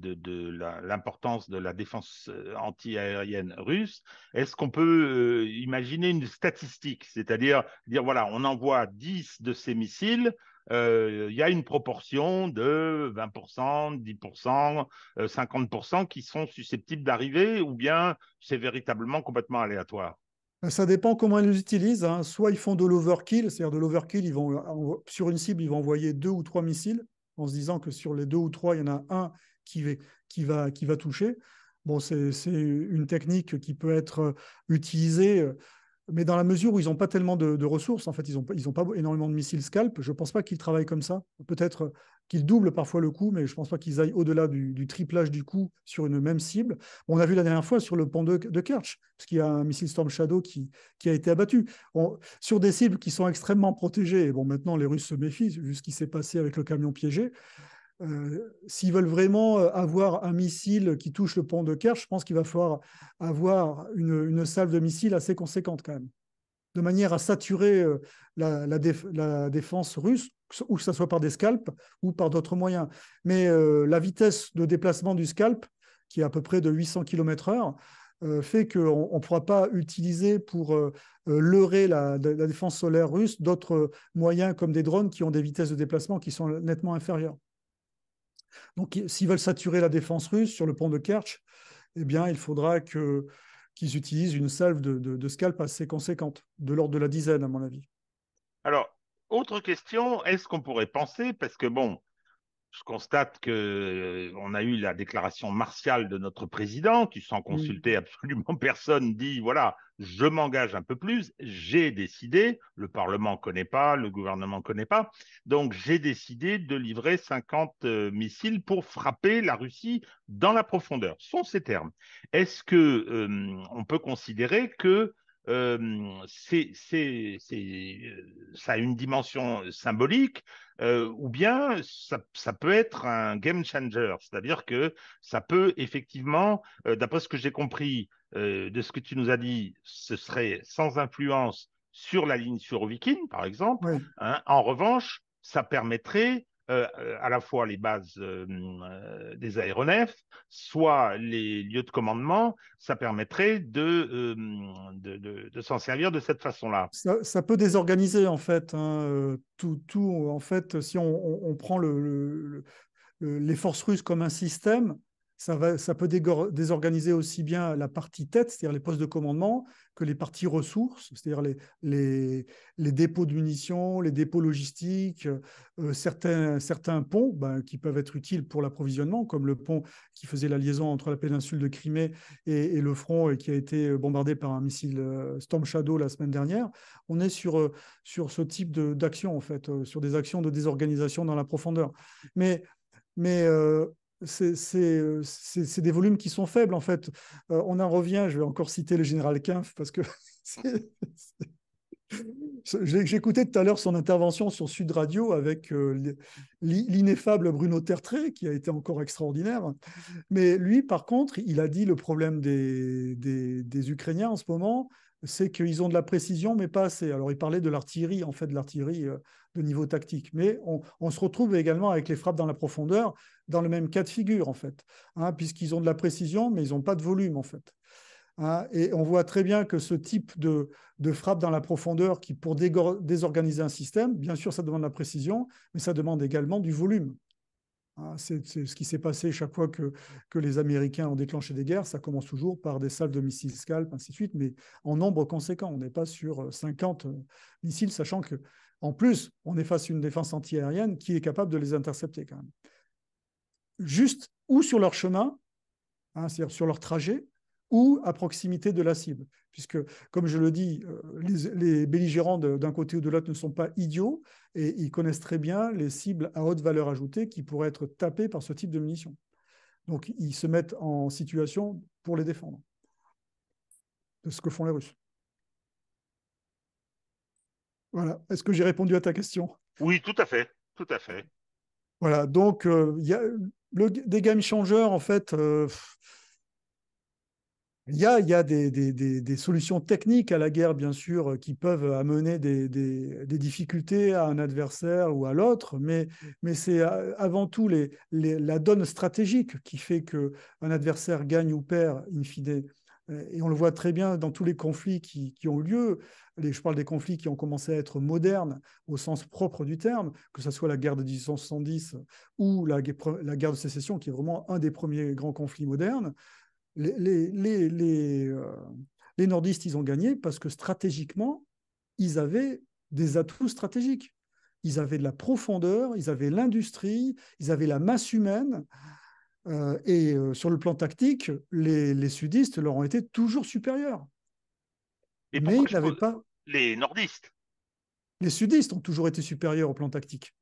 l'importance de la défense euh, antiaérienne russe, est-ce qu'on peut euh, imaginer une statistique C'est-à-dire, dire, voilà, on envoie 10 de ces missiles, il y a une proportion de 20%, 10%, 50% qui sont susceptibles d'arriver, ou bien c'est véritablement complètement aléatoire euh, ça dépend comment ils les utilisent. Hein. Soit ils font de l'overkill, c'est-à-dire de l'overkill, ils vont sur une cible, ils vont envoyer deux ou trois missiles en se disant que sur les deux ou trois, il y en a un qui, va, qui va, qui va toucher. Bon, c'est une technique qui peut être euh, utilisée, euh, mais dans la mesure où ils n'ont pas tellement de, ressources, en fait, ils n'ont ils ont pas énormément de missiles scalp, je ne pense pas qu'ils travaillent comme ça. Peut-être qu'ils doublent parfois le coup, mais je ne pense pas qu'ils aillent au-delà du, triplage du coup sur une même cible. On a vu la dernière fois sur le pont de, Kerch, parce qu'il y a un missile Storm Shadow qui, a été abattu. sur des cibles qui sont extrêmement protégées, et bon, maintenant les Russes se méfient, vu ce qui s'est passé avec le camion piégé. Euh, s'ils veulent vraiment euh, avoir un missile qui touche le pont de Kerch, je pense qu'il va falloir avoir une, salve de missiles assez conséquente quand même, de manière à saturer euh, la défense russe ou que ce soit par des scalps ou par d'autres moyens. Mais euh, la vitesse de déplacement du scalp, qui est à peu près de 800 km/h, euh, fait qu'on ne pourra pas utiliser pour euh, leurrer la, défense solaire russe d'autres moyens comme des drones qui ont des vitesses de déplacement qui sont nettement inférieures. Donc, s'ils veulent saturer la défense russe sur le pont de Kerch, eh bien, il faudra qu'ils utilisent une salve de, de, de scalp assez conséquente, de l'ordre de la dizaine, à mon avis. Alors, autre question, est-ce qu'on pourrait penser, parce que bon, je constate qu'on euh, a eu la déclaration martiale de notre président qui, sans consulter absolument personne, dit voilà, je m'engage un peu plus, j'ai décidé, le Parlement ne connaît pas, le gouvernement ne connaît pas, donc j'ai décidé de livrer 50 euh, missiles pour frapper la Russie dans la profondeur. Sont ces termes. Est-ce qu'on euh, peut considérer que c'est, euh, ça a une dimension euh, symbolique, euh, ou bien ça, peut être un game changer, c'est-à-dire que ça peut effectivement, d'après ce que j'ai compris de ce que tu nous as dit, ce serait sans influence sur la ligne sur Viking, par exemple. Hein. En revanche, ça permettrait euh, à la fois les bases euh, euh, des aéronefs, soit les lieux de commandement, ça permettrait de, de, s'en servir de cette façon-là. Ça, peut désorganiser en fait hein, tout, tout, En fait, si on, on, prend le, les forces russes comme un système, ça, va, ça peut désorganiser aussi bien la partie tête, c'est-à-dire les postes de commandement, que les parties ressources, c'est-à-dire les, les, les, dépôts de munitions, les dépôts logistiques, euh, certains, certains ponts ben, qui peuvent être utiles pour l'approvisionnement, comme le pont qui faisait la liaison entre la péninsule de Crimée et, le front et qui a été euh, bombardé par un missile euh, Storm Shadow la semaine dernière. On est sur, sur ce type d'action, en fait, sur des actions de désorganisation dans la profondeur. Mais mais euh, c'est des volumes qui sont faibles, en fait. Euh, on en revient, je vais encore citer le général Kempf, parce que j'écoutais tout à l'heure son intervention sur Sud Radio avec euh, l'ineffable Bruno Tertré, qui a été encore extraordinaire. Mais lui, par contre, il a dit le problème des Ukrainiens en ce moment, c'est qu'ils ont de la précision, mais pas assez. Alors, il parlait de l'artillerie, en fait, de l'artillerie euh, de niveau tactique. Mais on, se retrouve également avec les frappes dans la profondeur, dans le même cas de figure, en fait, hein, puisqu'ils ont de la précision, mais ils n'ont pas de volume, en fait. Hein. et on voit très bien que ce type de, de frappe dans la profondeur, qui pour désorganiser un système, bien sûr, ça demande de la précision, mais ça demande également du volume. Hein, c'est ce qui s'est passé chaque fois que, que, les Américains ont déclenché des guerres. Ça commence toujours par des salles de missiles scalp, ainsi de suite, mais en nombre conséquent. On n'est pas sur 50 euh, euh, missiles, sachant que en plus, on est face à une défense antiaérienne qui est capable de les intercepter quand même. Juste ou sur leur chemin, hein, c'est-à-dire sur leur trajet, ou à proximité de la cible. Puisque, comme je le dis, euh, les, belligérants d'un côté ou de l'autre ne sont pas idiots et ils connaissent très bien les cibles à haute valeur ajoutée qui pourraient être tapées par ce type de munitions. Donc, ils se mettent en situation pour les défendre de ce que font les Russes. Voilà. Est-ce que j'ai répondu à ta question Oui, tout à fait. Tout à fait. Voilà. Donc, euh, il y a des game changers, en fait. Euh, il y a, des, solutions techniques à la guerre, bien sûr, euh, qui peuvent amener des, difficultés à un adversaire ou à l'autre, mais, c'est euh, avant tout la donne stratégique qui fait qu'un adversaire gagne ou perd, in euh, Et on le voit très bien dans tous les conflits qui, ont lieu. je parle des conflits qui ont commencé à être modernes au sens propre du terme, que ce soit la guerre de 1870 ou la guerre de sécession, qui est vraiment un des premiers grands conflits modernes. Euh, les, nordistes, ils ont gagné parce que stratégiquement, ils avaient des atouts stratégiques. Ils avaient de la profondeur, ils avaient l'industrie, ils avaient la masse humaine. Euh, et euh, sur le plan tactique, les, sudistes leur ont été toujours supérieurs. Mais, Mais ils n'avaient pas. Les nordistes. Les sudistes ont toujours été supérieurs au plan tactique.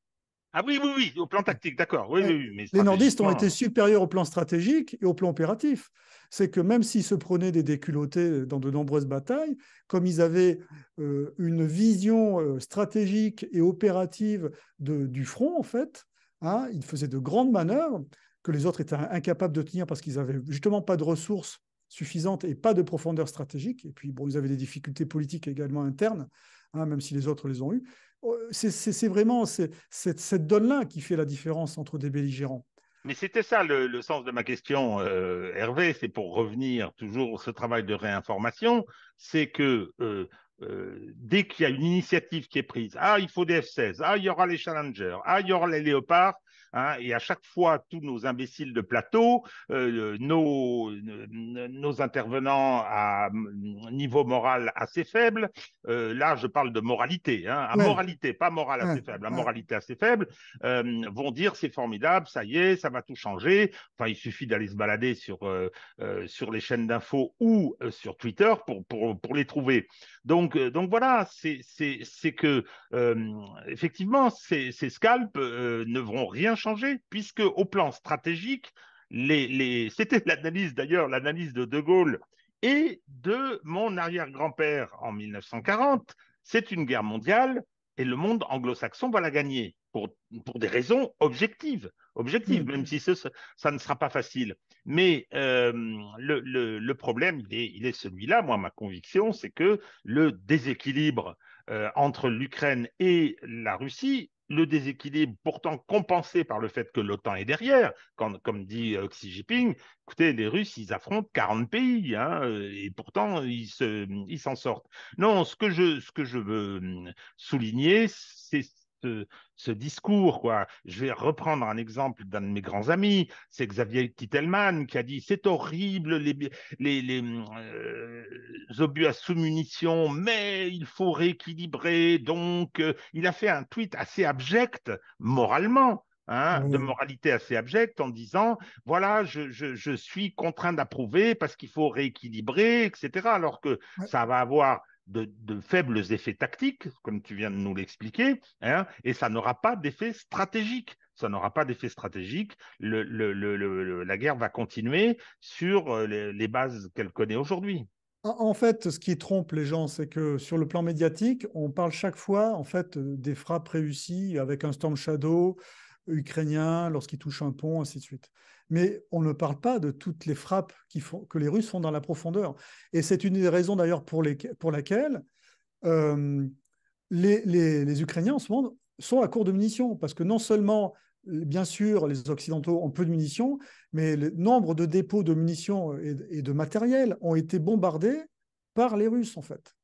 Ah oui, oui, oui, au plan tactique, d'accord. les nordistes ont été supérieurs au plan stratégique et au plan opératif. C'est que même s'ils se prenaient des déculottés dans de nombreuses batailles, comme ils avaient euh, une vision euh, stratégique et opérative du front, en fait, hein, ils faisaient de grandes manœuvres que les autres étaient incapables de tenir parce qu'ils n'avaient justement pas de ressources suffisantes et pas de profondeur stratégique. Et puis, bon, ils avaient des difficultés politiques également internes, hein, même si les autres les ont eues. Oh, c'est vraiment cette, donne-là qui fait la différence entre des belligérants. Mais c'était ça le, sens de ma question, euh, Hervé, c'est pour revenir toujours ce travail de réinformation, c'est que euh, euh, dès qu'il y a une initiative qui est prise, ah, il faut des F-16, ah, il y aura les Challengers, ah, il y aura les Léopards, Hein. et à chaque fois, tous nos imbéciles de plateau, euh, nos, euh, nos, intervenants à niveau moral assez faible, euh, là je parle de moralité, hein, à moralité, pas morale assez faible, à moralité assez faible, vont dire c'est formidable, ça y est, ça va tout changer. Enfin, il suffit d'aller se balader sur, sur les chaînes d'infos ou sur Twitter pour, pour, les trouver. Donc, donc voilà, c'est que effectivement, ces, ces scalps ne vont rien changé, puisque au plan stratégique, c'était l'analyse d'ailleurs, l'analyse de De Gaulle et de mon arrière-grand-père en 1940, c'est une guerre mondiale et le monde anglo-saxon va la gagner pour, des raisons objectives, objectives mm. même si ça ne sera pas facile. Mais euh, le, problème, il est, celui-là. Moi, ma conviction, c'est que le déséquilibre euh, entre l'Ukraine et la Russie le déséquilibre pourtant compensé par le fait que l'OTAN est derrière. comme dit euh, Xi Jinping, écoutez, les Russes, ils affrontent 40 pays, hein, euh, et pourtant, ils s'en se, sortent. Non, ce que je, ce que je veux hum, souligner, c'est ce, discours. Quoi. Je vais reprendre un exemple d'un de mes grands amis, c'est Xavier Kittelman qui a dit c'est horrible les, les, euh, obus à sous-munitions, mais il faut rééquilibrer. Donc, euh, il a fait un tweet assez abject moralement. Hein, de moralité assez abjecte en disant voilà, je, suis contraint d'approuver parce qu'il faut rééquilibrer, etc. Alors que ça va avoir de, faibles effets tactiques, comme tu viens de nous l'expliquer, hein, et ça n'aura pas d'effet stratégique. Ça n'aura pas d'effet stratégique. Le, la guerre va continuer sur euh, les, bases qu'elle connaît aujourd'hui. En fait, ce qui trompe les gens, c'est que sur le plan médiatique, on parle chaque fois en fait euh, des frappes réussies avec un Storm Shadow ukrainien lorsqu'il touche un pont, ainsi de suite mais on ne parle pas de toutes les frappes que les Russes font dans la profondeur. Et c'est une des raisons d'ailleurs pour, pour, laquelle euh, les, Ukrainiens en ce moment sont à court de munitions, parce que non seulement, bien sûr, les Occidentaux ont peu de munitions, mais le nombre de dépôts de munitions et de matériel ont été bombardés par les Russes, en fait.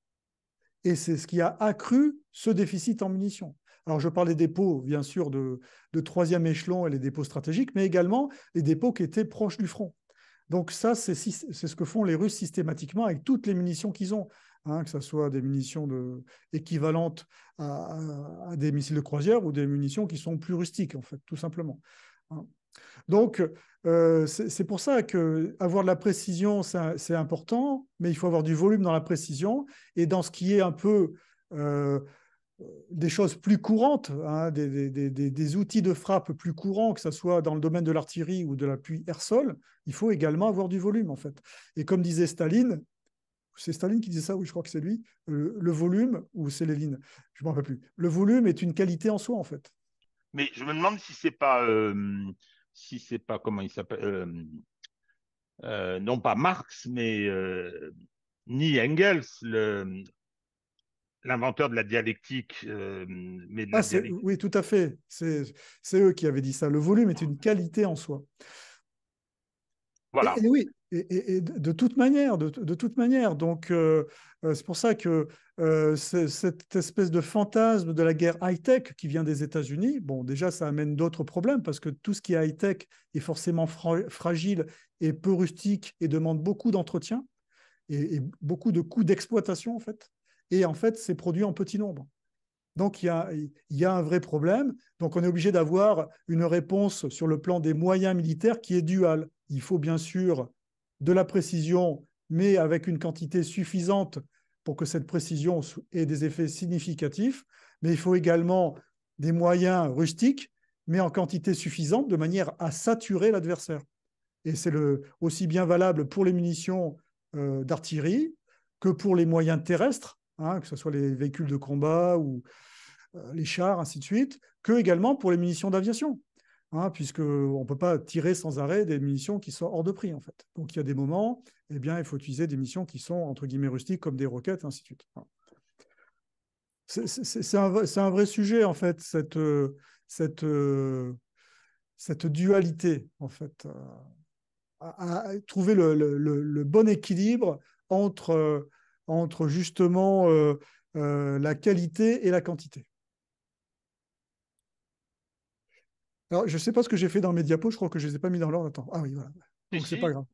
Et c'est ce qui a accru ce déficit en munitions. Alors, je parle des dépôts, bien sûr, de, troisième échelon et les dépôts stratégiques, mais également les dépôts qui étaient proches du front. Donc ça, c'est ce que font les Russes systématiquement avec toutes les munitions qu'ils ont, hein, que ce soit des munitions équivalentes à, des missiles de croisière ou des munitions qui sont plus rustiques, en fait, tout simplement. Hein. Donc, euh, c'est pour ça que avoir de la précision, c'est important, mais il faut avoir du volume dans la précision et dans ce qui est un peu euh, des choses plus courantes, hein, des, outils de frappe plus courants, que ce soit dans le domaine de l'artillerie ou de l'appui air-sol, il faut également avoir du volume, en fait. Et comme disait Staline, c'est Staline qui disait ça, ou je crois que c'est lui, le, volume, ou c'est Léline, je ne m'en rappelle plus, le volume est une qualité en soi, en fait. Mais je me demande si c'est pas, euh, si c'est pas, comment il s'appelle, euh, euh, non pas Marx, mais ni Engels, le, l'inventeur de la euh, ah, dialectique. Oui, tout à fait. C'est eux qui avaient dit ça. Le volume est une qualité en soi. Voilà. oui, et, de toute manière, de, toute manière. Donc, euh, euh, c'est pour ça que cette espèce de fantasme de la guerre high-tech qui vient des États-Unis, bon, déjà, ça amène d'autres problèmes parce que tout ce qui est high-tech est forcément fragile et peu rustique et demande beaucoup d'entretien et, beaucoup de coûts d'exploitation, en fait et en fait, c'est produit en petit nombre. Donc, il y, a, un vrai problème. Donc, on est obligé d'avoir une réponse sur le plan des moyens militaires qui est duale. Il faut bien sûr de la précision, mais avec une quantité suffisante pour que cette précision ait des effets significatifs. Mais il faut également des moyens rustiques, mais en quantité suffisante, de manière à saturer l'adversaire. Et c'est aussi bien valable pour les munitions euh, d'artillerie que pour les moyens terrestres Hein, que ce soit les véhicules de combat ou euh, les chars, ainsi de suite, que également pour les munitions d'aviation. Hein, puisqu'on ne peut pas tirer sans arrêt des munitions qui sont hors de prix, en fait. Donc, il y a des moments, eh bien, il faut utiliser des munitions qui sont, entre guillemets, rustiques, comme des roquettes, ainsi de suite. C'est un, vrai sujet, en fait, cette, euh, cette, euh, cette dualité, en fait. À, trouver le, le, bon équilibre entre entre justement euh, euh, la qualité et la quantité. Alors, je ne sais pas ce que j'ai fait dans mes diapos, je crois que je ne les ai pas mis dans l'ordre. ah oui, voilà. Donc, c'est pas grave.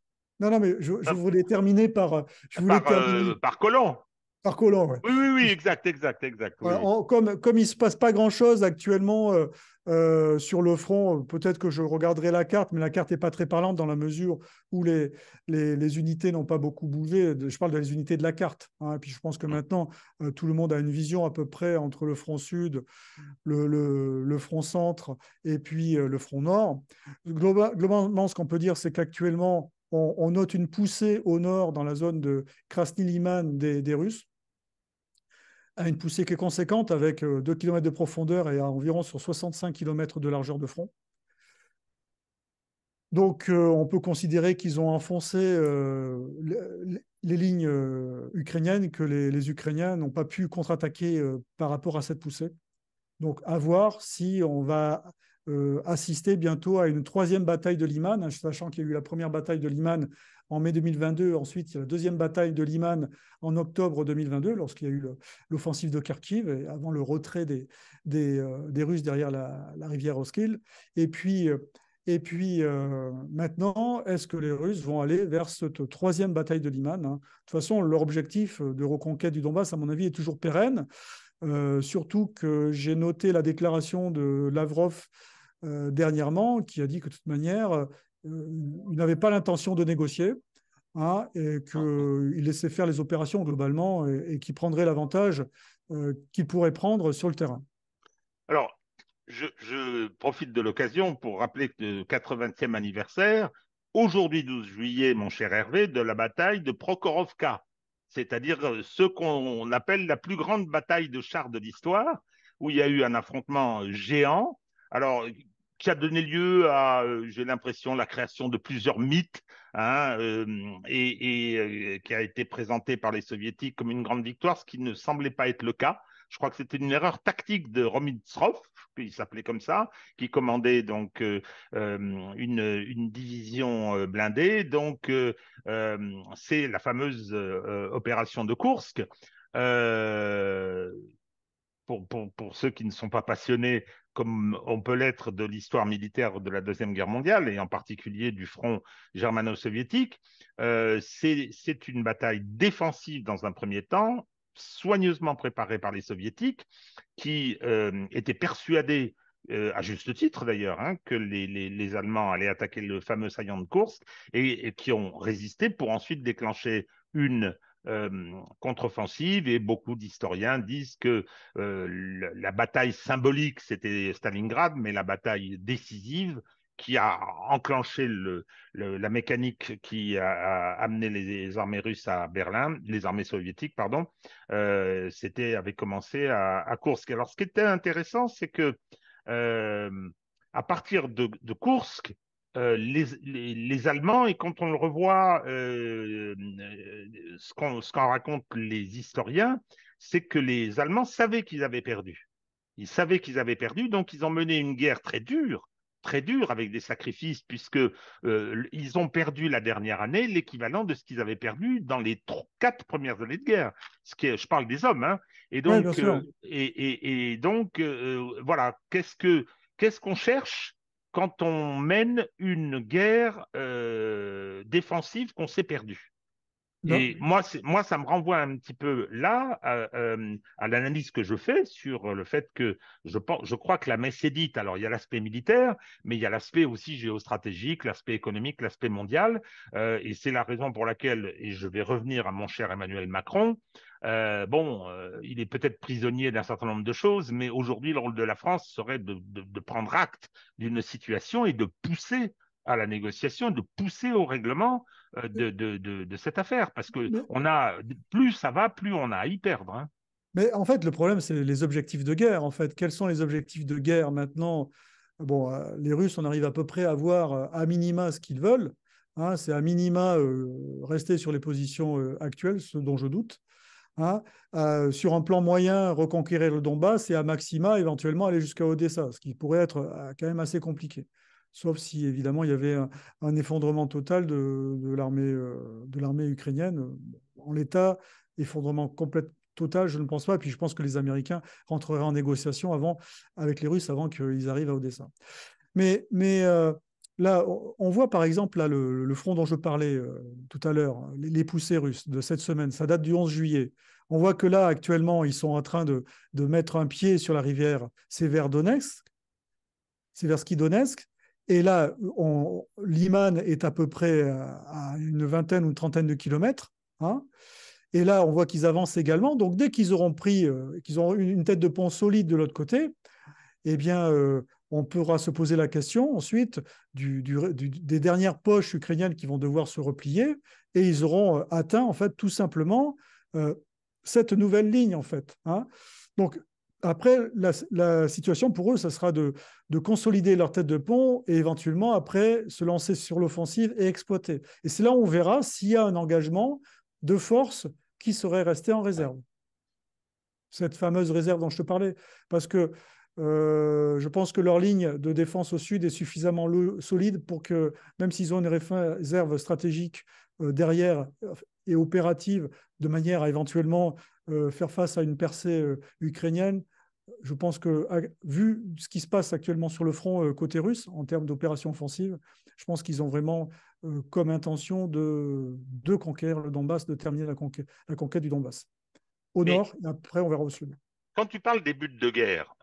Non, non, mais je, ah. voulais terminer par. Euh, par Collant. Par oui. Oui, oui, exact, exact, exact. comme, comme il ne se passe pas grand-chose actuellement euh, euh, sur le front, euh, peut-être que je regarderai la carte, mais la carte n'est pas très parlante dans la mesure où les, les, unités n'ont pas beaucoup bougé. Je parle des unités de la carte. Hein, et puis je pense que mm. maintenant, tout le monde a une vision à peu près entre le front sud, le, front centre et puis le front nord. globalement, ce qu'on peut dire, c'est qu'actuellement, on, note une poussée au nord dans la zone de Krasny-Liman des Russes à une poussée qui est conséquente avec 2 euh, km de profondeur et à environ sur 65 km de largeur de front. Donc euh, on peut considérer qu'ils ont enfoncé euh, les, lignes ukrainiennes, que les, Ukrainiens n'ont pas pu contre-attaquer par rapport à cette poussée. Donc à voir si on va assister bientôt à une troisième bataille de Liman, hein, sachant qu'il y a eu la première bataille de Liman en mai 2022. Ensuite, il la deuxième bataille de Liman en octobre 2022, lorsqu'il y a eu l'offensive de Kharkiv, avant le retrait des, euh, Russes derrière la, rivière Oskil. Et puis, euh, et puis euh, maintenant, est-ce que les Russes vont aller vers cette troisième bataille de Liman hein De toute façon, leur objectif de reconquête du Donbass, à mon avis, est toujours pérenne. surtout que j'ai noté la déclaration de Lavrov dernièrement, qui a dit que de toute manière, euh, il n'avait pas l'intention de négocier hein, et ah. qu'il laissait faire les opérations globalement et, et qu'il prendrait l'avantage euh, qu'il pourrait prendre sur le terrain. Alors, je, profite de l'occasion pour rappeler que le 80e anniversaire, aujourd'hui 12 juillet, mon cher Hervé, de la bataille de Prokhorovka, c'est-à-dire euh, ce qu'on appelle la plus grande bataille de chars de l'histoire, où il y a eu un affrontement géant. Alors, qui a donné lieu à, euh, j'ai l'impression, la création de plusieurs mythes hein, euh, et, euh, qui a été présenté par les soviétiques comme une grande victoire, ce qui ne semblait pas être le cas. Je crois que c'était une erreur tactique de Romitsrov, il s'appelait comme ça, qui commandait donc une, division blindée. Donc c'est la fameuse opération de Kursk pour, ceux qui ne sont pas passionnés, comme on peut l'être de l'histoire militaire de la Deuxième Guerre mondiale, et en particulier du front germano-soviétique, euh, c'est une bataille défensive dans un premier temps, soigneusement préparée par les soviétiques, qui euh, étaient persuadés euh, à juste titre d'ailleurs, hein, que les, Allemands allaient attaquer le fameux saillant de course et, et, qui ont résisté pour ensuite déclencher une euh, contre-offensive et beaucoup d'historiens disent que euh, la bataille symbolique, c'était Stalingrad, mais la bataille décisive, qui a enclenché le, la mécanique qui a, amené les, armées russes à Berlin, les armées soviétiques, pardon, euh, c'était avait commencé à, à, Kursk. Alors, ce qui était intéressant, c'est que à partir de, de Kursk, euh, les, Allemands, et quand on le revoit, euh, euh, ce qu'en raconte racontent les historiens, c'est que les Allemands savaient qu'ils avaient perdu. Ils savaient qu'ils avaient perdu, donc ils ont mené une guerre très dure, très dure, avec des sacrifices, puisque ils ont perdu la dernière année l'équivalent de ce qu'ils avaient perdu dans les quatre premières années de guerre. Ce qui je parle des hommes, hein. Et donc, voilà, ce que qu'est-ce qu'on cherche quand on mène une guerre euh, défensive qu'on s'est perdue. Et moi, moi, ça me renvoie un petit peu là euh, à, l'analyse que je fais sur le fait que je, pense, je crois que la messe est dite. Alors, il y a l'aspect militaire, mais il y a l'aspect aussi géostratégique, l'aspect économique, l'aspect mondial. Euh, et c'est la raison pour laquelle, et je vais revenir à mon cher Emmanuel Macron, euh, bon, il est peut-être prisonnier d'un certain nombre de choses, mais aujourd'hui, le rôle de la France serait de prendre acte d'une situation et de pousser à la négociation de pousser au règlement euh, de, cette affaire, parce que on a, plus ça va, plus on a à y perdre. Hein. Mais en fait, le problème, c'est les objectifs de guerre. En fait, quels sont les objectifs de guerre maintenant Bon, euh, les Russes, on arrive à peu près à voir euh, à minima ce qu'ils veulent. Hein, c'est à minima rester sur les positions actuelles, ce dont je doute. Hein, sur un plan moyen, reconquérir le Donbass et à maxima éventuellement aller jusqu'à Odessa, ce qui pourrait être quand même assez compliqué sauf si évidemment il y avait un, effondrement total de, de l'armée euh, ukrainienne. En l'état, effondrement complet, total, je ne pense pas. Et puis je pense que les Américains rentreraient en négociation avant, avec les Russes avant qu'ils arrivent à Odessa. Mais, mais euh, là, on voit par exemple là, le, front dont je parlais euh, tout à l'heure, les, poussées russes de cette semaine, ça date du 11 juillet. On voit que là, actuellement, ils sont en train de, mettre un pied sur la rivière Sévère-Donetsk, donetsk et là, l'Iman est à peu près à une vingtaine ou une trentaine de kilomètres. Hein. Et là, on voit qu'ils avancent également. Donc, dès qu'ils auront pris, euh, qu'ils auront une, tête de pont solide de l'autre côté, eh bien, euh, on pourra se poser la question ensuite des dernières poches ukrainiennes qui vont devoir se replier. Et ils auront euh, atteint, en fait, tout simplement cette nouvelle ligne, en fait. Hein. Donc, après, la, situation pour eux, ça sera de, consolider leur tête de pont et éventuellement après se lancer sur l'offensive et exploiter. Et c'est là où on verra s'il y a un engagement de force qui serait resté en réserve. Cette fameuse réserve dont je te parlais. Parce que euh, je pense que leur ligne de défense au sud est suffisamment solide pour que, même s'ils ont une réserve stratégique euh, derrière euh, et opérative de manière à éventuellement euh, faire face à une percée euh, ukrainienne, je pense que vu ce qui se passe actuellement sur le front euh, côté russe en termes d'opérations offensives, je pense qu'ils ont vraiment comme intention de, de conquérir le Donbass, de terminer la conquête, la conquête du Donbass. Au nord, et après on verra au sud. Quand tu parles des buts de guerre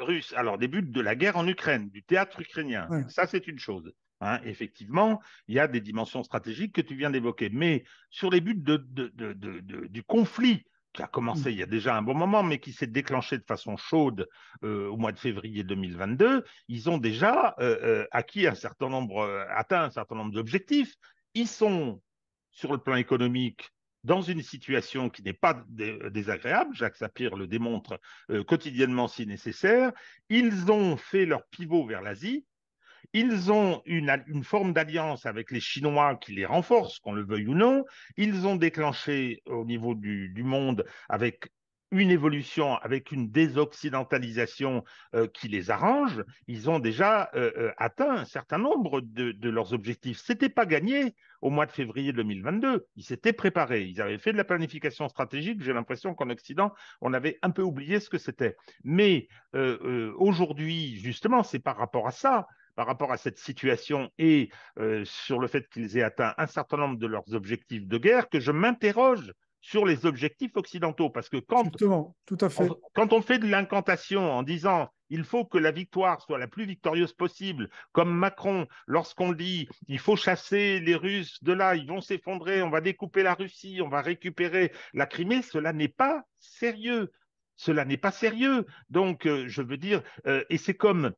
russes, alors des buts de la guerre en Ukraine, du théâtre ukrainien, ça c'est une chose. Hein, effectivement, il y a des dimensions stratégiques que tu viens d'évoquer. Mais sur les buts du conflit qui a commencé mm. il y a déjà un bon moment, mais qui s'est déclenché de façon chaude euh, au mois de février 2022, ils ont déjà euh, euh, acquis un certain nombre, atteint un certain nombre d'objectifs. Ils sont, sur le plan économique, dans une situation qui n'est pas désagréable, Jacques Sapir le démontre quotidiennement si nécessaire, ils ont fait leur pivot vers l'Asie, ils ont une, forme d'alliance avec les Chinois qui les renforce, qu'on le veuille ou non. Ils ont déclenché au niveau du, monde avec une évolution avec une désoccidentalisation euh, qui les arrange, ils ont déjà euh, euh, atteint un certain nombre de, leurs objectifs. Ce n'était pas gagné au mois de février 2022. Ils s'étaient préparés, ils avaient fait de la planification stratégique. J'ai l'impression qu'en Occident, on avait un peu oublié ce que c'était. Mais aujourd'hui, justement, c'est par rapport à ça par rapport à cette situation et euh, sur le fait qu'ils aient atteint un certain nombre de leurs objectifs de guerre que je m'interroge sur les objectifs occidentaux. Parce que quand, On, quand on fait de l'incantation en disant il faut que la victoire soit la plus victorieuse possible, comme Macron, lorsqu'on dit il faut chasser les Russes de là, ils vont s'effondrer, on va découper la Russie, on va récupérer la Crimée, cela n'est pas sérieux. Cela n'est pas sérieux. Donc, euh, je veux dire, euh, et c'est comme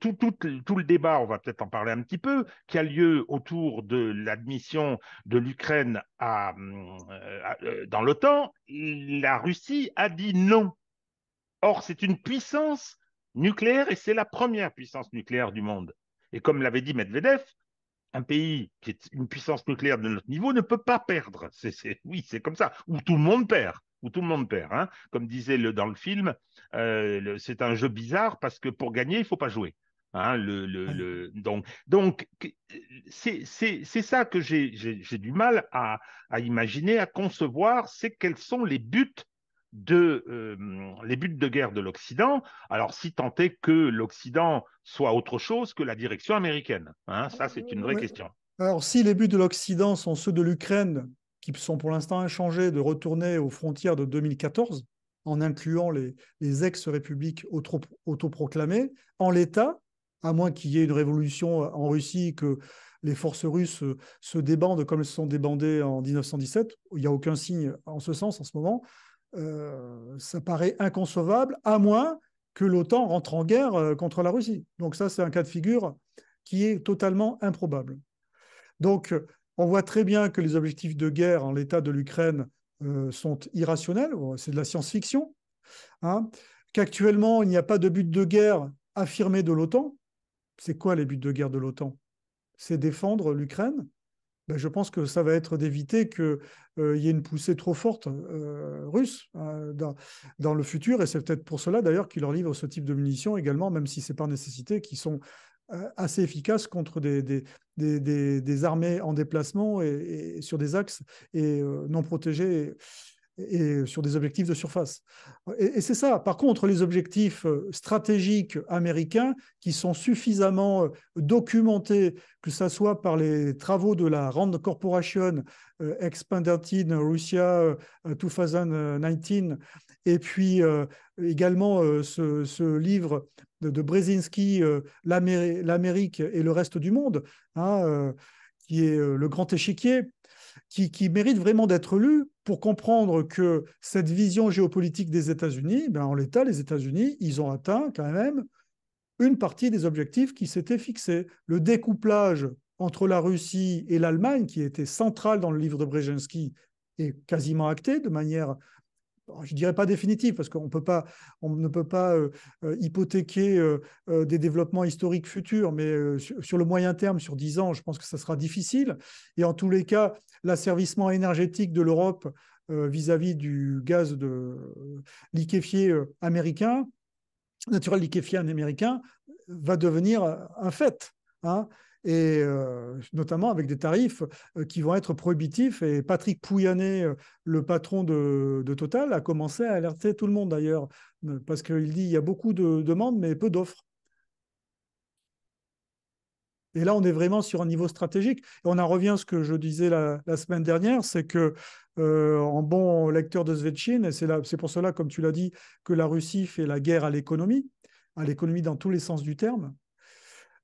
tout, le débat, on va peut-être en parler un petit peu, qui a lieu autour de l'admission de l'Ukraine euh, euh, dans l'OTAN, la Russie a dit non. Or, c'est une puissance nucléaire et c'est la première puissance nucléaire du monde. Et comme l'avait dit Medvedev, un pays qui est une puissance nucléaire de notre niveau ne peut pas perdre. oui, c'est comme ça, où tout le monde perd où tout le monde perd. Hein. Comme disait dans le film, euh, c'est un jeu bizarre parce que pour gagner, il faut pas jouer. Hein, donc, c'est ça que j'ai du mal à, imaginer, à concevoir, c'est quels sont les buts de euh, les buts de guerre de l'Occident. Alors, si tant est que l'Occident soit autre chose que la direction américaine, hein, ça c'est une euh, vraie question. Alors, si les buts de l'Occident sont ceux de l'Ukraine, qui sont pour l'instant inchangés, de retourner aux frontières de 2014, en incluant les, ex-républiques auto, autoproclamées, en l'état, à moins qu'il y ait une révolution euh, en Russie, que les forces russes euh, se débandent comme elles se sont débandées en 1917, il n'y a aucun signe en ce sens en ce moment, euh, ça paraît inconcevable, à moins que l'OTAN rentre en guerre contre la Russie. Donc ça, c'est un cas de figure qui est totalement improbable. Donc on voit très bien que les objectifs de guerre en l'état de l'Ukraine euh, sont irrationnels, c'est de la science-fiction, hein. qu'actuellement il n'y a pas de but de guerre affirmé de l'OTAN. C'est quoi les buts de guerre de l'OTAN C'est défendre l'Ukraine ben, je pense que ça va être d'éviter qu'il euh, y ait une poussée trop forte euh, russe hein, dans, le futur. Et c'est peut-être pour cela, d'ailleurs, qu'ils leur livrent ce type de munitions également, même si c'est n'est pas nécessité, qui sont euh, assez efficace contre des, des, armées en déplacement et, sur des axes et euh, non protégés et, sur des objectifs de surface. Et, c'est ça. Par contre, les objectifs euh, stratégiques américains qui sont suffisamment documentés, que ce soit par les travaux de la Rand Corporation, Expanded in Russia 2019, et puis euh, également euh, ce, livre de, de Brzezinski, euh, L'Amérique et le reste du monde, hein, qui est Le Grand Échiquier, qui, mérite vraiment d'être lu pour comprendre que cette vision géopolitique des États-Unis, ben en l'état, les États-Unis, ils ont atteint quand même une partie des objectifs qui s'étaient fixés. Le découplage entre la Russie et l'Allemagne, qui était central dans le livre de Brzezinski, est quasiment acté de manière je dirais pas définitive, parce qu'on peut pas, on ne peut pas euh, euh, hypothéquer euh, des développements historiques futurs, mais sur, le moyen terme, sur 10 ans, je pense que ça sera difficile. Et en tous les cas, l'asservissement énergétique de l'Europe vis-à-vis du gaz de, liquéfié américain, naturel liquéfié américain, va devenir un fait. Hein et euh, notamment avec des tarifs euh, qui vont être prohibitifs. Et Patrick Pouyanné, euh, le patron de, Total, a commencé à alerter tout le monde d'ailleurs, parce qu'il dit qu'il y a beaucoup de demandes, mais peu d'offres. Et là, on est vraiment sur un niveau stratégique. Et on en revient à ce que je disais la, semaine dernière, c'est que en bon lecteur de Svetchine, et c'est pour cela, comme tu l'as dit, que la Russie fait la guerre à l'économie, à l'économie dans tous les sens du terme,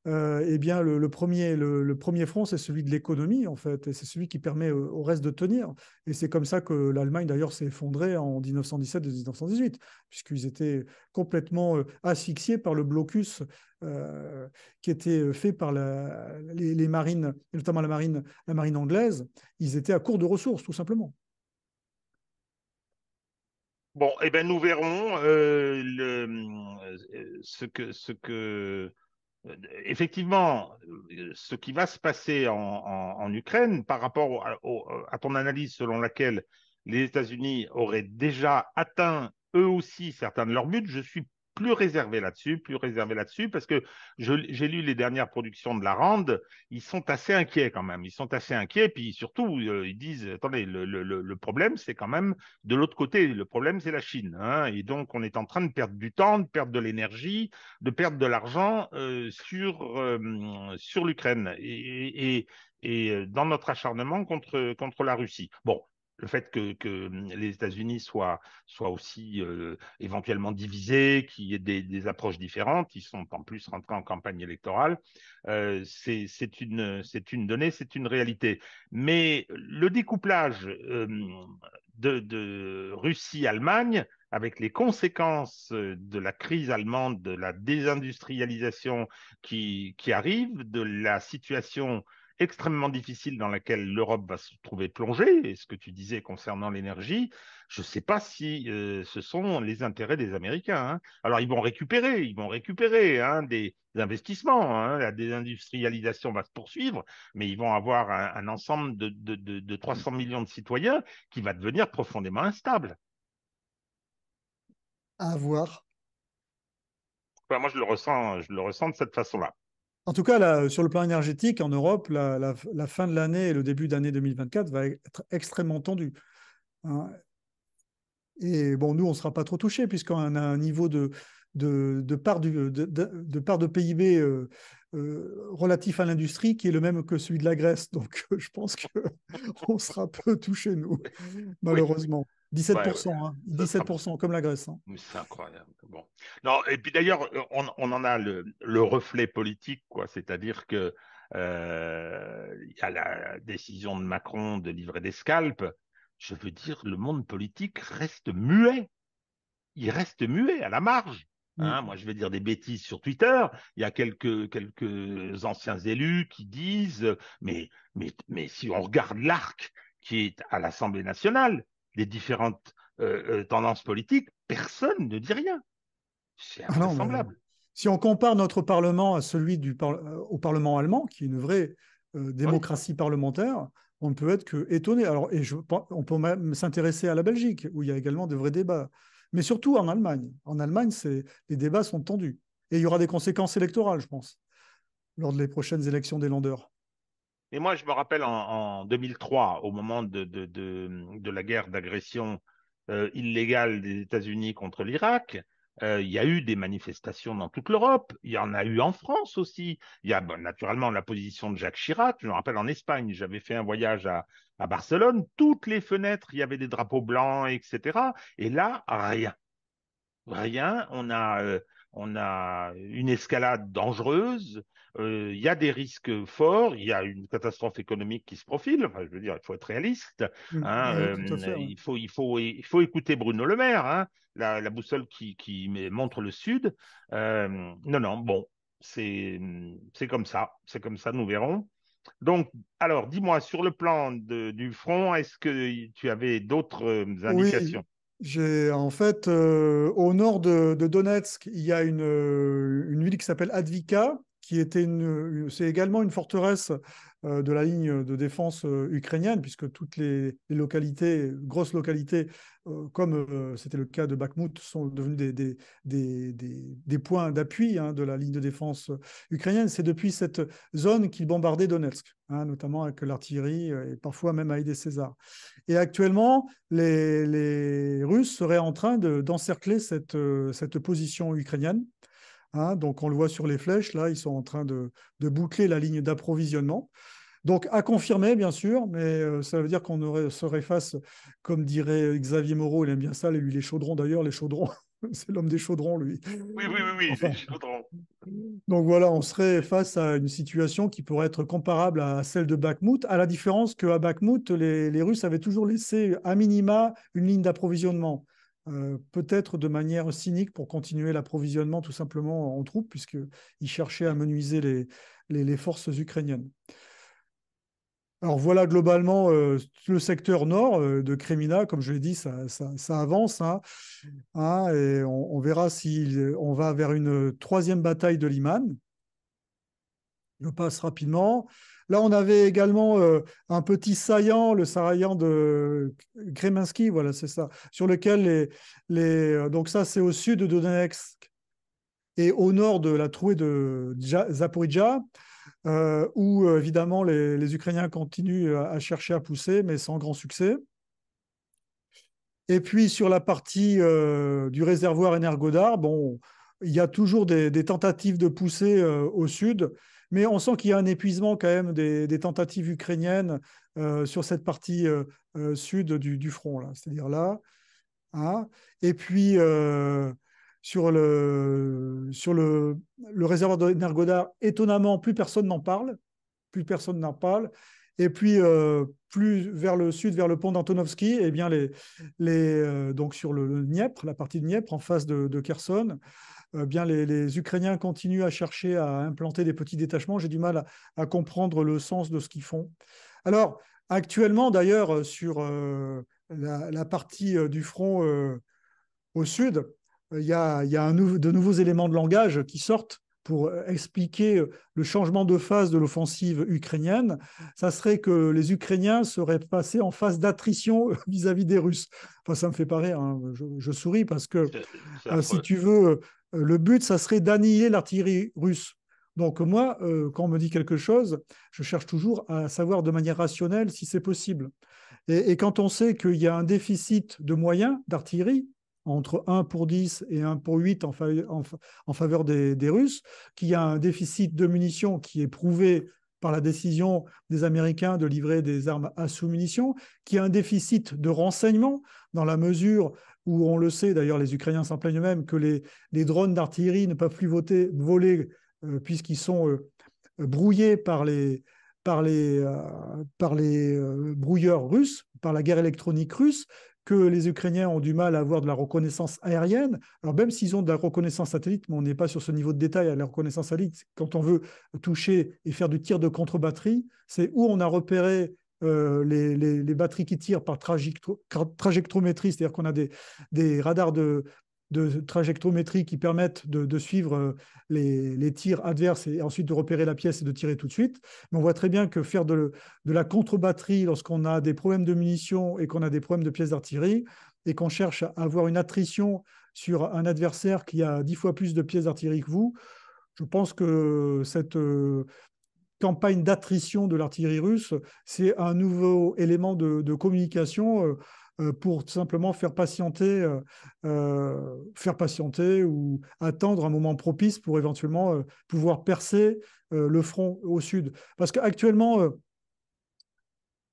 euh, eh bien, le, premier, le, premier front, c'est celui de l'économie, en fait, et c'est celui qui permet au, reste de tenir. Et c'est comme ça que l'Allemagne, d'ailleurs, s'est effondrée en 1917 et 1918, puisqu'ils étaient complètement euh, asphyxiés par le blocus euh, qui était fait par les, marines, notamment la marine, la marine anglaise. Ils étaient à court de ressources, tout simplement. Bon, eh bien, nous verrons ce que, ce que effectivement, euh, ce qui va se passer en, Ukraine par rapport à ton analyse selon laquelle les États-Unis auraient déjà atteint eux aussi certains de leurs buts, je suis plus réservé là-dessus, plus réservé là-dessus, parce que j'ai lu les dernières productions de la Rande, ils sont assez inquiets quand même. Ils sont assez inquiets, puis surtout, euh, ils disent attendez, le, problème, c'est quand même de l'autre côté, le problème, c'est la Chine. Hein. et donc, on est en train de perdre du temps, de perdre de l'énergie, de perdre de l'argent euh, sur, euh, sur l'Ukraine et, et dans notre acharnement contre, contre la Russie. Bon, le fait que, mmh, les États-Unis soient, soient, aussi éventuellement divisés, qu'il y ait des, approches différentes, ils sont en plus rentrés en campagne électorale, c'est une, une, donnée, c'est une réalité. Mais le découplage de, Russie-Allemagne, avec les conséquences de la crise allemande, de la désindustrialisation qui, qui arrive, de la situation extrêmement difficile dans laquelle l'Europe va se trouver plongée, et ce que tu disais concernant l'énergie, je ne sais pas si euh, ce sont les intérêts des Américains. Hein. Alors ils vont récupérer, ils vont récupérer hein, des, investissements, hein, la désindustrialisation va se poursuivre, mais ils vont avoir un, ensemble de, 300 millions de citoyens qui va devenir profondément instable. À voir. moi, je le ressens, je le ressens de cette façon-là. En tout cas, sur le plan énergétique, en Europe, la, fin de l'année et le début d'année 2024 va être extrêmement tendue. Hein. Et bon, nous, on ne sera pas trop touchés puisqu'on a un niveau de, de, part, de, part, de, PIB euh, euh, relatif à l'industrie qui est le même que celui de la Grèce. Donc, je pense qu'on sera peu touchés, nous, malheureusement. 17%, 17% hein. comme la Grèce. Hein. C'est incroyable. Non, et puis d'ailleurs, on, en a le, reflet politique, quoi. C'est-à-dire que euh, il y a la décision de Macron de livrer des scalpes. Je veux dire, le monde politique reste muet. Il reste muet à la marge. Mm. Hein, moi, je vais dire des bêtises sur Twitter. Il y a quelques, quelques anciens élus qui disent, mais, mais, mais si on regarde l'arc qui est à l'Assemblée nationale, les différentes euh, euh, tendances politiques, personne ne dit rien. C'est ah invraisemblable. si on compare notre Parlement à celui du euh, au Parlement allemand, qui est une vraie démocratie parlementaire, on ne peut être que étonné. Alors, et je... on peut même s'intéresser à la Belgique, où il y a également de vrais débats. Mais surtout en Allemagne. En Allemagne, les débats sont tendus. Et il y aura des conséquences électorales, je pense, lors des prochaines élections des landeurs. Et moi, je me rappelle en, 2003, au moment de, la guerre d'agression euh, illégale des États-Unis contre l'Irak, euh, il y a eu des manifestations dans toute l'Europe, il y en a eu en France aussi. Il y a naturellement la position de Jacques Chirac. Je me rappelle en Espagne, j'avais fait un voyage à, Barcelone, toutes les fenêtres, il y avait des drapeaux blancs, etc. Et là, rien. Rien. on a euh, une escalade dangereuse. Euh, il y a des risques forts, il y a une catastrophe économique qui se profile. je veux dire, il faut être réaliste. Mmh, hein. mmh, euh, il, faut, il, faut, faut écouter Bruno Le Maire, hein. la, boussole qui, montre le Sud. Euh, non, non, bon, c'est comme ça. C'est comme ça, nous verrons. Donc, alors, dis-moi, sur le plan du front, est-ce que tu avais d'autres indications oui. J'ai en fait au nord de, Donetsk, il y a une ville qui s'appelle Advika, était c'est également une forteresse euh, de la ligne de défense euh, ukrainienne, puisque toutes les, localités, grosses localités, euh, comme c'était le cas de Bakhmut, sont devenues des, points d'appui hein, de la ligne de défense ukrainienne. C'est depuis cette zone qu'ils bombardaient Donetsk, hein, notamment avec l'artillerie et parfois même avec des César. Et actuellement, les, Russes seraient en train d'encercler cette position ukrainienne. Hein, donc on le voit sur les flèches, là, ils sont en train de, boucler la ligne d'approvisionnement. Donc à confirmer, bien sûr, mais euh, ça veut dire qu'on serait face, comme dirait Xavier Moreau, il aime bien ça, lui les chaudrons d'ailleurs, les chaudrons, c'est l'homme des chaudrons, lui. Oui, oui, oui, oui c'est les Donc voilà, on serait face à une situation qui pourrait être comparable à celle de Bakhmut, à la différence qu'à Bakhmut, les Russes avaient toujours laissé à minima une ligne d'approvisionnement. Euh, peut-être de manière cynique pour continuer l'approvisionnement tout simplement en troupes, puisqu'ils cherchaient à menuiser les, forces ukrainiennes. Alors voilà globalement euh, le secteur nord euh, de Kremina, comme je l'ai dit, ça, avance, hein, hein, et on, on, verra si on va vers une troisième bataille de Liman. Je passe rapidement. Là, on avait également euh, un petit saillant, le saillant de Kreminski, voilà, c'est ça, sur lequel les, euh, donc ça, c'est au sud de Donetsk et au nord de la trouée de Zaporizhia, euh, où évidemment les, Ukrainiens continuent à, chercher à pousser, mais sans grand succès. Et puis sur la partie du réservoir Energodar, bon, il y a toujours des, tentatives de pousser au sud, mais on sent qu'il y a un épuisement quand même des, tentatives ukrainiennes euh, sur cette partie euh, euh, sud du, front, c'est-à-dire là. Hein. Et puis, sur, le, réservoir de Nergodar, étonnamment, plus personne n'en parle. Plus personne n'en parle. Et puis, plus vers le sud, vers le pont d'Antonovski, eh bien donc sur le, la partie de Dniepr, en face de Kherson, euh, les, Ukrainiens continuent à chercher à implanter des petits détachements. J'ai du mal à, comprendre le sens de ce qu'ils font. Alors, actuellement, d'ailleurs, euh, sur euh, la, partie du front au sud, il y a, de nouveaux éléments de langage qui sortent pour euh, expliquer euh, le changement de phase de l'offensive ukrainienne, ça serait que les Ukrainiens seraient passés en phase d'attrition euh, vis-à-vis des Russes. Enfin, ça me fait pas hein. je, souris parce que, si tu veux, le but, ça serait d'annihiler l'artillerie russe. Donc moi, quand on me dit quelque chose, je cherche toujours à savoir de manière rationnelle si c'est possible. et quand on sait qu'il y a un déficit de moyens d'artillerie, entre 1 pour 10 et 1 pour 8 en, faveur des, Russes, qui a un déficit de munitions qui est prouvé par la décision des Américains de livrer des armes à sous-munitions, qui a un déficit de renseignements dans la mesure où on le sait, d'ailleurs les Ukrainiens s'en plaignent eux-mêmes, que les, drones d'artillerie ne peuvent plus voler euh, puisqu'ils sont euh, brouillés par les euh, brouilleurs russes, par la guerre électronique russe, que les Ukrainiens ont du mal à avoir de la reconnaissance aérienne. Alors même s'ils ont de la reconnaissance satellite, mais on n'est pas sur ce niveau de détail à hein, la reconnaissance satellite, quand on veut toucher et faire du tir de contre-batterie, c'est où on a repéré euh, les, batteries qui tirent par trajecto trajectométrie, c'est-à-dire qu'on a des radars de, de trajectométrie qui permettent de, suivre euh, les, tirs adverses et ensuite de repérer la pièce et de tirer tout de suite. Mais on voit très bien que faire de, de la contre-batterie lorsqu'on a des problèmes de munitions et qu'on a des problèmes de pièces d'artillerie et qu'on cherche à avoir une attrition sur un adversaire qui a dix fois plus de pièces d'artillerie que vous, je pense que cette euh, campagne d'attrition de l'artillerie russe, c'est un nouveau élément de communication euh, euh, pour simplement faire patienter, euh, euh, faire patienter ou attendre un moment propice pour éventuellement pouvoir percer le front au sud. Parce qu'actuellement,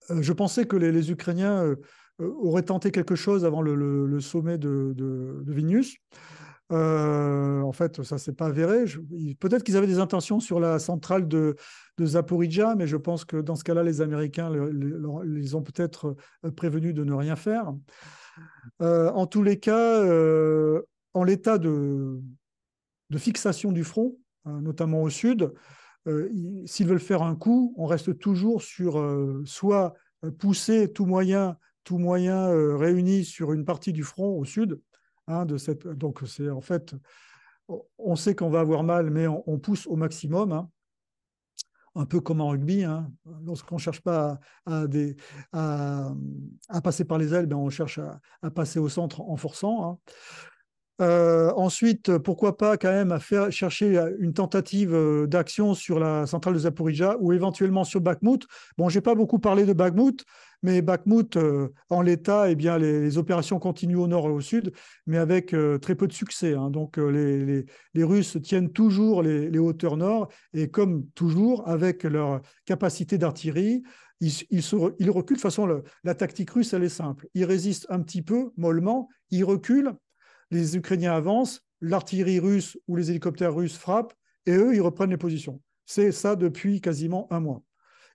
je pensais que les, Ukrainiens auraient tenté quelque chose avant le, sommet de, de, de Vilnius. Euh, en fait, ça ne s'est pas avéré. Peut-être qu'ils avaient des intentions sur la centrale de, de, Zaporizhia, mais je pense que dans ce cas-là, les Américains les ont peut-être euh, prévenus de ne rien faire. Euh, en tous les cas, en l'état de, de, fixation du front, hein, notamment au sud, s'ils veulent faire un coup, on reste toujours sur soit pousser tout moyen, tout moyen réuni sur une partie du front au sud, de cette, donc c'est en fait, on sait qu'on va avoir mal, mais on, pousse au maximum. Hein. un peu comme en rugby, hein. lorsqu'on ne cherche pas à, passer par les ailes, ben, on cherche à, passer au centre en forçant. Hein. Euh, ensuite, pourquoi pas quand même à faire, chercher euh, une tentative euh, d'action sur la centrale de Zaporizhia ou éventuellement sur Bakhmut. Bon, n'ai pas beaucoup parlé de Bakhmut, mais Bakhmut, en l'état, eh bien, les, opérations continuent au nord et au sud, mais avec très peu de succès. Hein. Donc, les, Russes tiennent toujours les, hauteurs nord et, comme toujours, avec leur capacité d'artillerie, ils, reculent. De toute façon, la tactique russe, elle est simple. Ils résistent un petit peu, mollement, ils reculent, les Ukrainiens avancent, l'artillerie russe ou les hélicoptères russes frappent, et eux, ils reprennent les positions. C'est ça depuis quasiment un mois.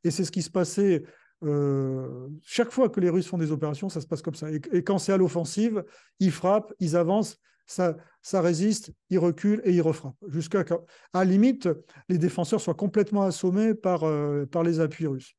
Et c'est ce qui se passait euh, chaque fois que les Russes font des opérations, ça se passe comme ça. Et, quand c'est à l'offensive, ils frappent, ils avancent, ça, résiste, ils reculent et ils refrappent. Jusqu'à à, limite, les défenseurs soient complètement assommés par, euh, par les appuis russes.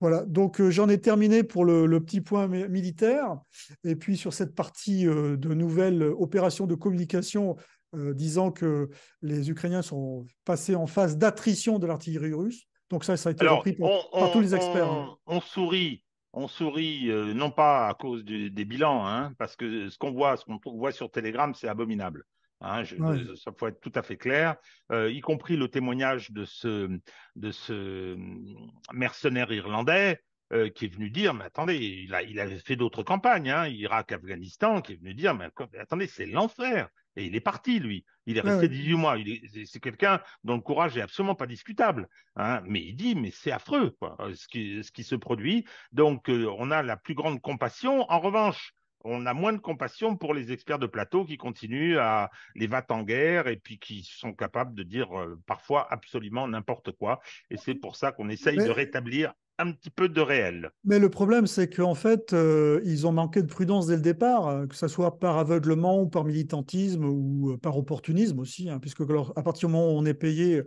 Voilà, donc euh, j'en ai terminé pour le, petit point militaire. Et puis sur cette partie euh, de nouvelles opérations de communication euh, disant que les Ukrainiens sont passés en phase d'attrition de l'artillerie russe. Donc ça, ça a été repris par, tous les experts. Hein. On, sourit, on sourit non pas à cause des bilans, hein, parce que ce qu'on voit, ce qu'on voit sur Telegram, c'est abominable. Hein, je, Ça faut être tout à fait clair, euh, y compris le témoignage de ce, de ce hum, mercenaire irlandais euh, qui est venu dire, mais attendez, il, a, il avait fait d'autres campagnes, hein, Irak, Afghanistan, qui est venu dire, mais attendez, c'est l'enfer. Et il est parti, lui. Il est resté 18 mois. C'est quelqu'un dont le courage est absolument pas discutable. Hein. mais il dit, mais c'est affreux, ce, qui, ce qui se produit. Donc, euh, on a la plus grande compassion. En revanche, on a moins de compassion pour les experts de plateau qui continuent à les vat en guerre et puis qui sont capables de dire euh, parfois absolument n'importe quoi. Et c'est pour ça qu'on essaye de rétablir un petit peu de réel. Mais le problème, c'est qu'en fait, euh, ils ont manqué de prudence dès le départ, euh, que ce soit par aveuglement ou par militantisme ou euh, par opportunisme aussi, hein, puisque à partir du moment où on est payé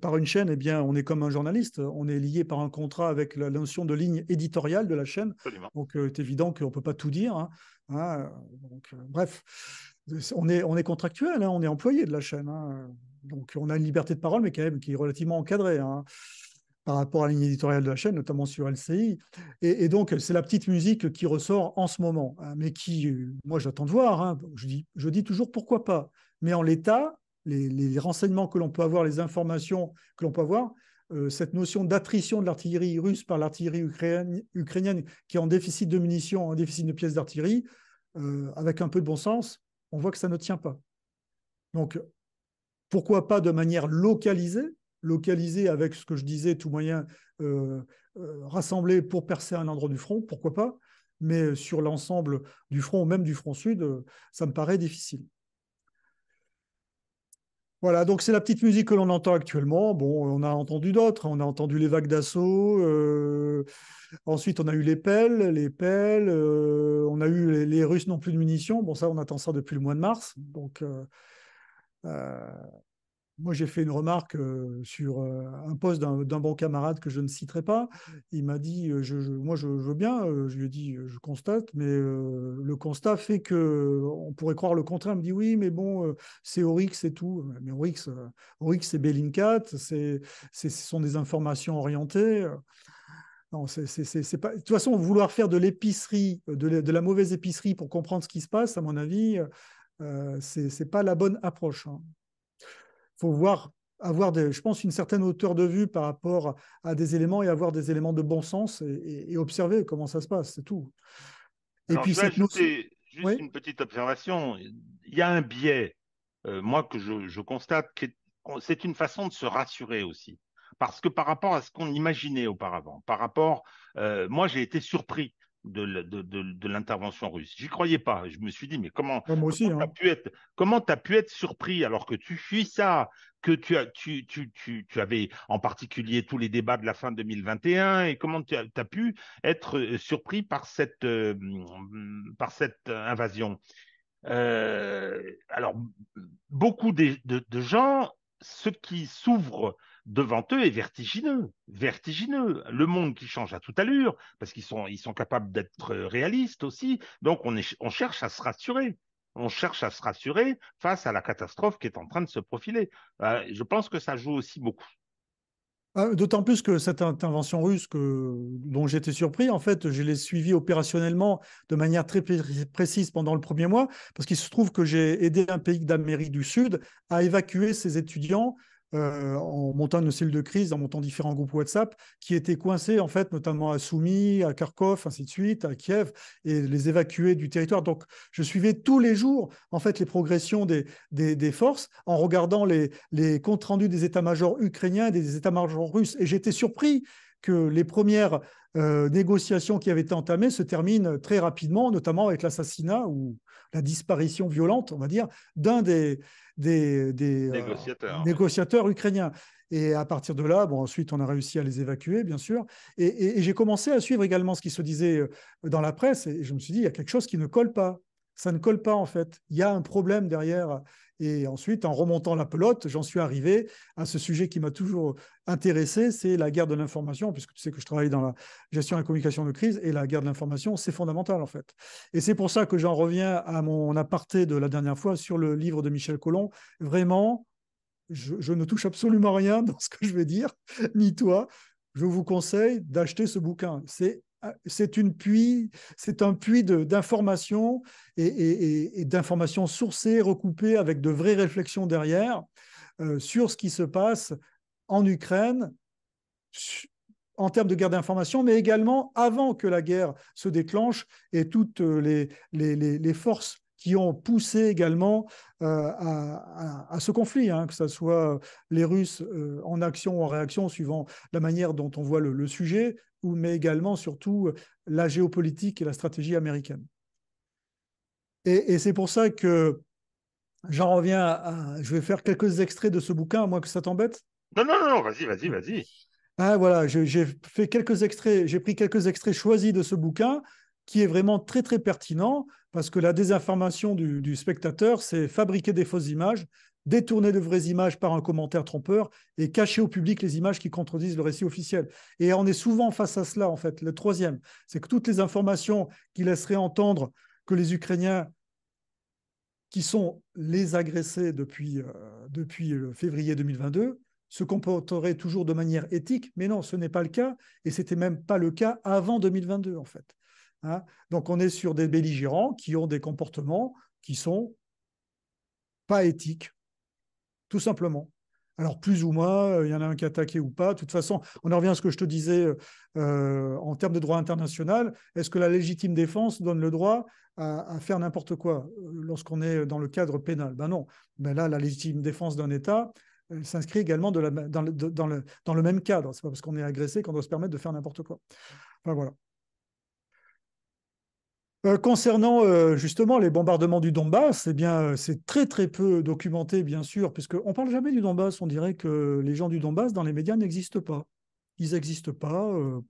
par une chaîne, eh bien, on est comme un journaliste, on est lié par un contrat avec la notion de ligne éditoriale de la chaîne. Donc, c'est évident qu'on ne peut pas tout dire. Hein, hein, bref, on est, on est contractuel, on est employé de la chaîne. donc, on a une liberté de parole, mais quand même qui est relativement encadrée par rapport à la ligne éditoriale de la chaîne, notamment sur LCI. Et, donc, c'est la petite musique qui ressort en ce moment, hein, mais qui, euh, moi, j'attends de voir. Hein. Je, dis, je dis toujours pourquoi pas. Mais en l'état, les, renseignements que l'on peut avoir, les informations que l'on peut avoir, euh, cette notion d'attrition de l'artillerie russe par l'artillerie ukrainienne, ukrainienne, qui est en déficit de munitions, en déficit de pièces d'artillerie, euh, avec un peu de bon sens, on voit que ça ne tient pas. Donc, pourquoi pas de manière localisée localiser avec ce que je disais, tout moyen euh, euh, rassemblé pour percer un endroit du front, pourquoi pas Mais sur l'ensemble du front, même du front sud, euh, ça me paraît difficile. Voilà, donc c'est la petite musique que l'on entend actuellement. Bon, on a entendu d'autres. On a entendu les vagues d'assaut. Euh, ensuite, on a eu les pelles, les pelles. on a eu les, Russes non plus de munitions. Bon, ça, on attend ça depuis le mois de mars. Donc, moi, j'ai fait une remarque euh, sur euh, un poste d'un bon camarade que je ne citerai pas. Il m'a dit, euh, moi, je, veux bien. je lui ai dit, je constate, mais le constat fait que on pourrait croire le contraire. Il me dit, oui, mais bon, c'est Orix et tout. Mais Orix, c'est Bellingcat. ce sont des informations orientées. c'est pas. De toute façon, vouloir faire de l'épicerie, de, la mauvaise épicerie pour comprendre ce qui se passe, à mon avis, ce c'est pas la bonne approche. Hein faut voir avoir, des, je pense, une certaine hauteur de vue par rapport à des éléments et avoir des éléments de bon sens et, observer comment ça se passe, c'est tout. Et puis cette juste une petite observation. Il y a un biais, euh, moi que je, constate, c'est une façon de se rassurer aussi, parce que par rapport à ce qu'on imaginait auparavant, par rapport, euh, moi j'ai été surpris de, l'intervention russe. J'y croyais pas. Je me suis dit, mais comment tu as hein. pu être t'as pu être surpris alors que tu fuis ça, que tu avais en particulier tous les débats de la fin 2021 et comment tu as, pu être euh, surpris par cette euh, mm, euh, invasion. alors beaucoup de, de gens, ceux qui s'ouvrent devant eux est vertigineux, vertigineux. Le monde qui change à toute allure, parce qu'ils sont, ils sont capables d'être réalistes aussi. Donc on, est, on cherche à se rassurer. On cherche à se rassurer face à la catastrophe qui est en train de se profiler. Euh, je pense que ça joue aussi beaucoup. Ah, d'autant plus que cette intervention russe dont j'étais surpris, en fait, je l'ai suivie opérationnellement de manière très précise pendant le premier mois, parce qu'il se trouve que j'ai aidé un pays d'Amérique du Sud à évacuer ses étudiants euh, en montant nos cellule de crise, en montant différents groupes WhatsApp, qui étaient coincés, en fait, notamment à Soumy, à Kharkov, ainsi de suite, à Kiev, et les évacuer du territoire. Donc, je suivais tous les jours, en fait, les progressions des, forces en regardant les, les comptes rendus des états-majors ukrainiens et des états-majors russes. Et j'étais surpris que les premières euh, négociations qui avaient été entamées se terminent très rapidement, notamment avec l'assassinat ou la disparition violente, on va dire, d'un des, euh, négociateurs. ukrainiens. Et à partir de là, bon, ensuite, on a réussi à les évacuer, bien sûr. et j'ai commencé à suivre également ce qui se disait euh, dans la presse. Et je me suis dit, il y a quelque chose qui ne colle pas ça ne colle pas en fait. Il y a un problème derrière. Et ensuite, en remontant la pelote, j'en suis arrivé à ce sujet qui m'a toujours intéressé, c'est la guerre de l'information, puisque tu sais que je travaille dans la gestion et la communication de crise, et la guerre de l'information, c'est fondamental en fait. Et c'est pour ça que j'en reviens à mon aparté de la dernière fois sur le livre de Michel Collomb. Vraiment, je, je ne touche absolument rien dans ce que je vais dire, ni toi. Je vous conseille d'acheter ce bouquin. C'est ah, c'est une c'est un puits d'informations et, d'informations sourcées, recoupées avec de vraies réflexions derrière euh, sur ce qui se passe en Ukraine en termes de guerre d'information, mais également avant que la guerre se déclenche et toutes euh, les, les forces qui ont poussé également euh, à, ce conflit, hein, que ce soit euh, les Russes euh, en action ou en réaction, suivant la manière dont on voit le, sujet, ou, mais également surtout la géopolitique et la stratégie américaine. Et, c'est pour ça que j'en reviens Je vais faire quelques extraits de ce bouquin, à moins que ça t'embête. Non, non, non, vas-y, vas-y, vas-y. Ah, voilà, j'ai fait quelques extraits, j'ai pris quelques extraits choisis de ce bouquin qui est vraiment très très pertinent parce que la désinformation du, spectateur, c'est fabriquer des fausses images, détourner de vraies images par un commentaire trompeur et cacher au public les images qui contredisent le récit officiel. Et on est souvent face à cela, en fait. Le troisième, c'est que toutes les informations qui laisseraient entendre que les Ukrainiens, qui sont les agressés depuis, euh, depuis euh, février 2022, se comporteraient toujours de manière éthique, mais non, ce n'est pas le cas, et c'était même pas le cas avant 2022, en fait. Hein. Donc on est sur des belligérants qui ont des comportements qui sont pas éthiques, tout simplement. Alors plus ou moins, euh, il y en a un qui a attaqué ou pas. De toute façon, on en revient à ce que je te disais euh, euh, en termes de droit international. Est-ce que la légitime défense donne le droit à, faire n'importe quoi lorsqu'on est dans le cadre pénal Ben non. Ben là, la légitime défense d'un État, s'inscrit également dans, le, même cadre. C'est pas parce qu'on est agressé qu'on doit se permettre de faire n'importe quoi. ben voilà. Euh, concernant euh, justement les bombardements du Donbass, eh bien, euh, c'est très très peu documenté, bien sûr, puisqu'on ne parle jamais du Donbass. On dirait que les gens du Donbass dans les médias n'existent pas. Ils n'existent pas, on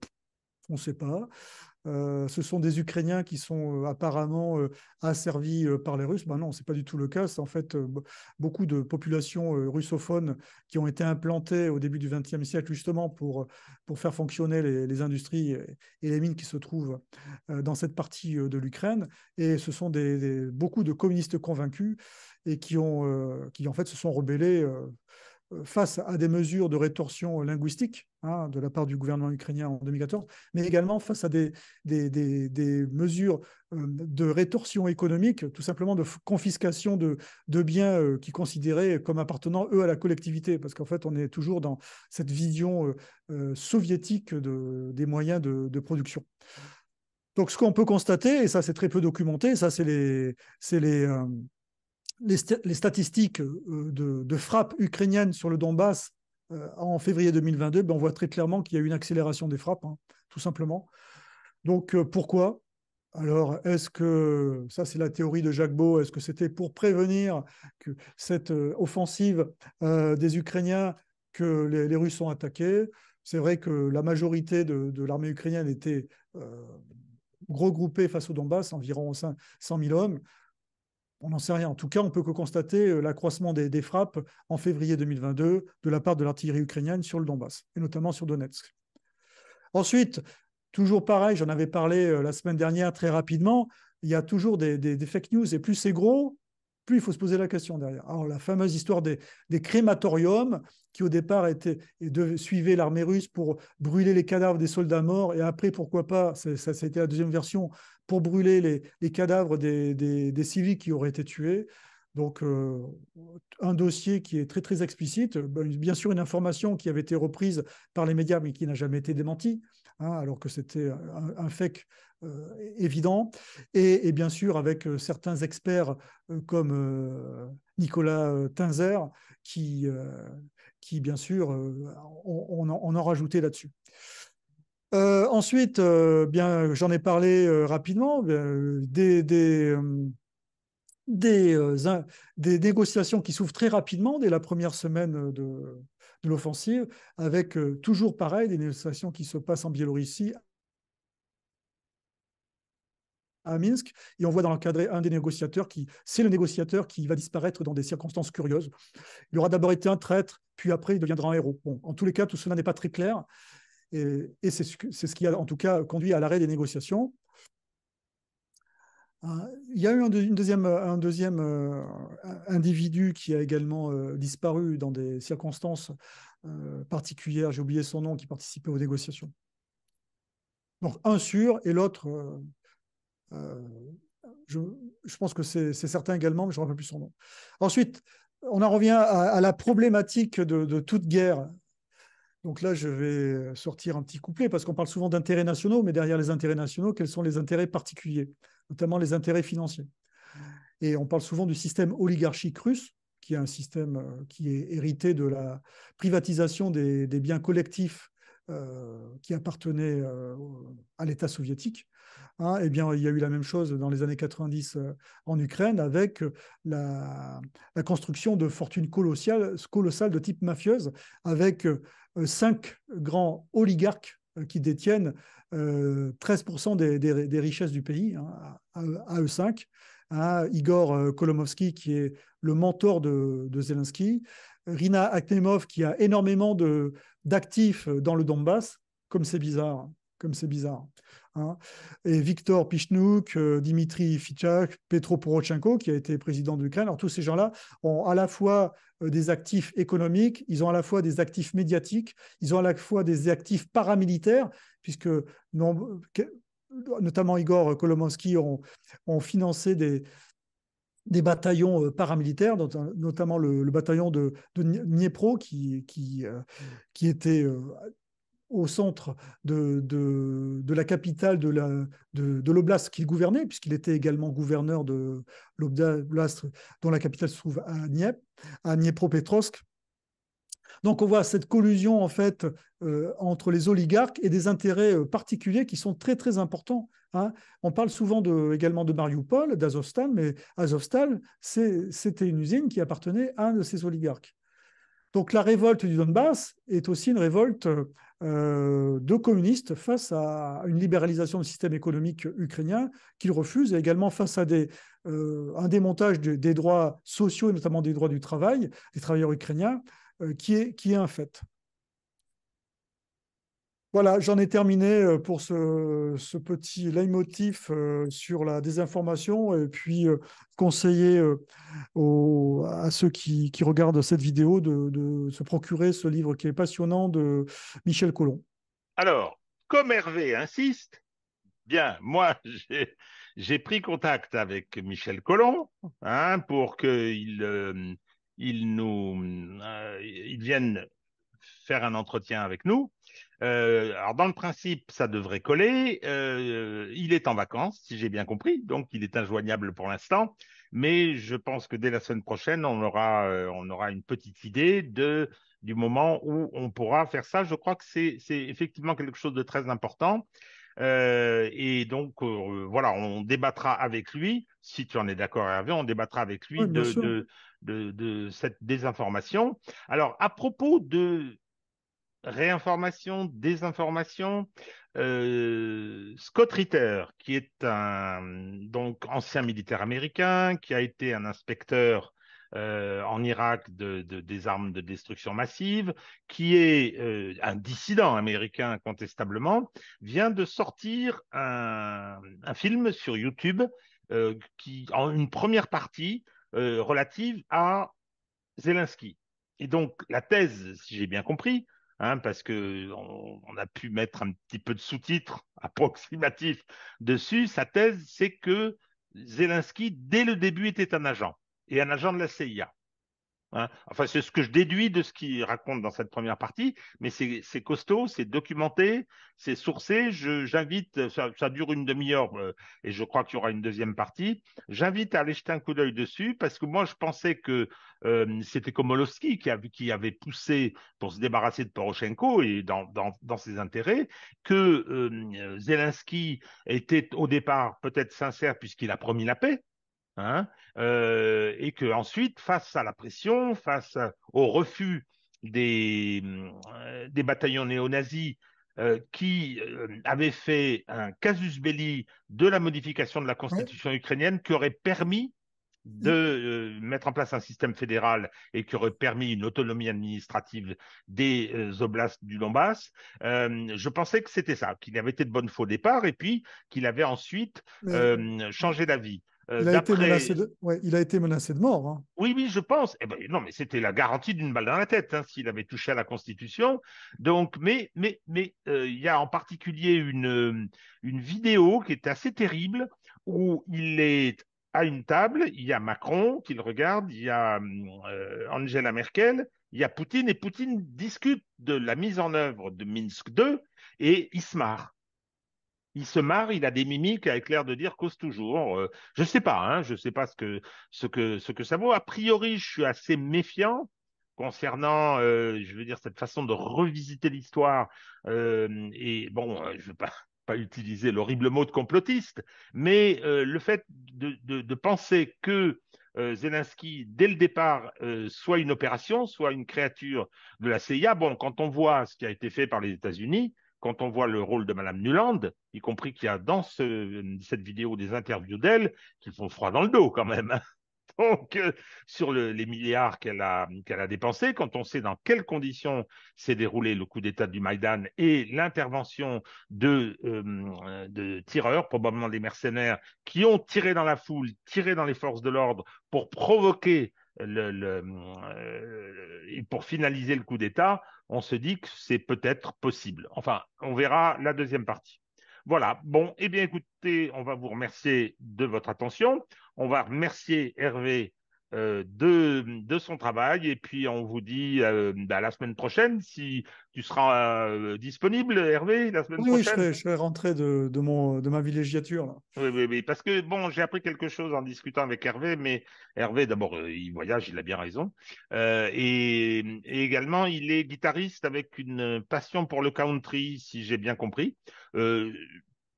ne sait pas. Euh, ce sont des Ukrainiens qui sont euh, apparemment euh, asservis par les Russes. Ben non, n'est pas du tout le cas. C'est en fait beaucoup de populations russophones qui ont été implantées au début du XXe siècle justement pour, pour faire fonctionner les, industries et les mines qui se trouvent dans cette partie de l'Ukraine. Et ce sont beaucoup de communistes convaincus et qui, ont, qui en fait se sont rebellés euh, face à des mesures de rétorsion linguistique hein, de la part du gouvernement ukrainien en 2014, mais également face à des, des, mesures euh, de rétorsion économique, tout simplement de confiscation de, de biens euh, qui considéraient comme appartenant, eux, à la collectivité, parce qu'en fait, on est toujours dans cette vision soviétique de, des moyens de, production. Donc, ce qu'on peut constater, et ça, c'est très peu documenté, ça, c'est les... les les, statistiques euh, de, frappe frappes ukrainiennes sur le Donbass euh, en février 2022, ben, on voit très clairement qu'il y a eu une accélération des frappes, hein, tout simplement. Donc euh, pourquoi Alors est-ce que, ça c'est la théorie de Jacques Beau, est-ce que c'était pour prévenir cette offensive des Ukrainiens que les, Russes ont attaqué C'est vrai que la majorité de, l'armée ukrainienne était regroupée face au Donbass, environ 100 000 hommes on n'en sait rien. En tout cas, on peut que constater euh, l'accroissement des, frappes en février 2022 de la part de l'artillerie ukrainienne sur le Donbass, et notamment sur Donetsk. Ensuite, toujours pareil, j'en avais parlé euh, la semaine dernière très rapidement, il y a toujours des fake news, et plus c'est gros, il faut se poser la question derrière. Alors, la fameuse histoire des, crématoriums, qui au départ était de, suivaient l'armée russe pour brûler les cadavres des soldats morts, et après, pourquoi pas, ça, a c'était la deuxième version, pour brûler les, cadavres des, civils qui auraient été tués. Donc, euh, un dossier qui est très, très explicite. Bien sûr, une information qui avait été reprise par les médias, mais qui n'a jamais été démentie. Hein, alors que c'était un, fait fake euh, évident, et, bien sûr avec euh, certains experts euh, comme Nicolas Tinzer, qui, bien sûr, on, en, on en là-dessus. ensuite, bien, j'en ai parlé rapidement, des, des, négociations qui s'ouvrent très rapidement dès la première semaine de, de l'offensive, avec euh, toujours pareil, des négociations qui se passent en Biélorussie, à Minsk, et on voit dans l'encadré un des négociateurs qui, c'est le négociateur qui va disparaître dans des circonstances curieuses. Il aura d'abord été un traître, puis après il deviendra un héros. en tous les cas, tout cela n'est pas très clair, et c'est ce qui a en tout cas conduit à l'arrêt des négociations. Ah, il y a eu un, deuxième, euh, euh, individu qui a également euh, disparu dans des circonstances particulières, j'ai oublié son nom, qui participait aux négociations. Donc un sûr et l'autre, je, pense que c'est certain également, mais je ne rappelle plus son nom. Ensuite, on en revient à, la problématique de toute guerre. Donc là, je vais sortir un petit couplet parce qu'on parle souvent d'intérêts nationaux, mais derrière les intérêts nationaux, quels sont les intérêts particuliers notamment les intérêts financiers. Et on parle souvent du système oligarchique russe, qui est un système euh, qui est hérité de la privatisation des, biens collectifs euh, qui appartenaient euh, à l'État soviétique. Hein. eh bien, il y a eu la même chose dans les années 90 en Ukraine avec la, construction de fortunes colossales, colossales, de type mafieuse, avec cinq grands oligarques euh, qui détiennent 13% euh, des, richesses du pays, hein, à, eux 5. Igor euh, Kolomovski, qui est le mentor de, Zelensky, Rina Aknemov, qui a énormément d'actifs dans le Donbass, comme c'est bizarre, comme c'est bizarre. Hein. Et Viktor Pichnouk, Dimitri Fichak, Petro Porochenko, qui a été président de l'Ukraine. Alors, tous ces gens-là ont à la fois euh, des actifs économiques, ils ont à la fois des actifs médiatiques, ils ont à la fois des actifs paramilitaires, puisque notamment Igor Kolomansky ont, financé des, des bataillons euh, paramilitaires, notamment le, bataillon de, de Dniepro, qui, qui, euh, mm. qui, était au centre de, la capitale de, de, l'oblast qu'il gouvernait, puisqu'il était également gouverneur de l'oblast dont la capitale se trouve à Dniepropetrovsk. à Donc on voit cette collusion en fait euh, entre les oligarques et des intérêts euh, particuliers qui sont très très importants. Hein. On parle souvent également de Mariupol, d'Azovstal, mais Azovstal, c'était une usine qui appartenait à un de ces oligarques. Donc la révolte du Donbass est aussi une révolte euh, de communistes face à une libéralisation du système économique ukrainien qu'ils refusent, et également face à euh, un démontage des, droits sociaux, et notamment des droits du travail des travailleurs ukrainiens, euh, qui est un fait. Voilà, j'en ai terminé euh, pour ce, petit leitmotiv euh, sur la désinformation et puis euh, conseiller à ceux qui, regardent cette vidéo de, se procurer ce livre qui est passionnant de Michel Collomb. Alors, comme Hervé insiste, bien, moi, j'ai pris contact avec Michel Collomb hein, pour qu'il vienne faire un entretien avec nous. Euh, alors dans le principe, ça devrait coller. Euh, il est en vacances, si j'ai bien compris, donc il est injoignable pour l'instant. Mais je pense que dès la semaine prochaine, on aura, euh, on aura une petite idée de, du moment où on pourra faire ça. Je crois que c'est effectivement quelque chose de très important. Euh, et donc, euh, voilà, on débattra avec lui, si tu en es d'accord, Hervé, on débattra avec lui de, de, de, cette désinformation. Alors, à propos de réinformation, désinformation. Euh, Scott Ritter, qui est un donc ancien militaire américain, qui a été un inspecteur euh, en Irak de, des armes de destruction massive, qui est euh, un dissident américain incontestablement, vient de sortir un, film sur YouTube qui en une première partie relative à Zelensky. Et donc la thèse, si j'ai bien compris, Hein, parce que a pu mettre un petit peu de sous-titres approximatifs dessus. Sa thèse, c'est que Zelensky, dès le début, était un agent et un agent de la CIA. Hein. Enfin, c'est ce que je déduis de ce qu'il raconte dans cette première partie, mais c'est costaud, c'est documenté, c'est sourcé. J'invite, ça, dure une demi-heure euh, et je crois qu'il y aura une deuxième partie. J'invite à aller jeter un coup d'œil dessus parce que moi, je pensais que euh, c'était Komolowski qui, avait poussé pour se débarrasser de Poroshenko et dans, dans, dans ses intérêts, que euh, Zelensky était au départ peut-être sincère puisqu'il a promis la paix Hein, euh, et que face à la pression, face au refus des, euh, bataillons néo-nazis euh, qui avaient fait un casus belli de la modification de la constitution ukrainienne qui aurait permis de mettre en place un système fédéral et qui aurait permis une autonomie administrative des oblasts du Donbass, je pensais que c'était ça, qu'il avait été de bonne foi au départ et puis qu'il avait ensuite changé d'avis. Euh, il, a été menacé de... mort. Hein. Oui, oui, je pense. Eh ben, non, mais c'était la garantie d'une balle dans la tête hein, s'il avait touché à la Constitution. Donc, mais mais mais euh, il y a en particulier euh, une vidéo qui est assez terrible où il est à une table, il y a Macron qui regarde, il y a Angela Merkel, il y a Poutine et Poutine discute de la mise en œuvre de Minsk 2 et Ismar il se marre, il a des mimiques avec l'air de dire cause toujours. Je euh, je sais pas, hein, je sais pas ce que ce que ce que ça vaut. A priori, je suis assez méfiant concernant, euh, je veux dire cette façon de revisiter l'histoire. Euh, et bon, je veux pas pas utiliser l'horrible mot de complotiste, mais le fait de, de, penser que Zelensky, dès le départ, soit une opération, soit une créature de la CIA. Bon, quand on voit ce qui a été fait par les États-Unis, quand on voit le rôle de Madame Nuland, y compris qu'il y a dans cette vidéo des interviews d'elle qui font froid dans le dos quand même. Donc, euh, sur les milliards qu'elle a, dépensés, quand on sait dans quelles conditions s'est déroulé le coup d'État du Maïdan et l'intervention de euh, tireurs, probablement des mercenaires, qui ont tiré dans la foule, tiré dans les forces de l'ordre pour provoquer Hum, euh, et pour finaliser le coup d'État, on se dit que c'est peut-être possible. Enfin, on verra la deuxième partie. Voilà. Bon, et eh bien, écoutez, on va vous remercier de votre attention. On va remercier Hervé euh, de, de, son travail. Et puis, on vous dit euh, bah, la semaine prochaine, si tu seras euh, disponible, Hervé, la semaine prochaine. Oui, je, serai rentré de, de, mon, de ma villégiature. Là. Oui, oui, oui, parce que, bon, j'ai appris quelque chose en discutant avec Hervé, mais Hervé, d'abord, euh, il voyage, il a bien raison. Et, et, également, il est guitariste avec une passion pour le country, si j'ai bien compris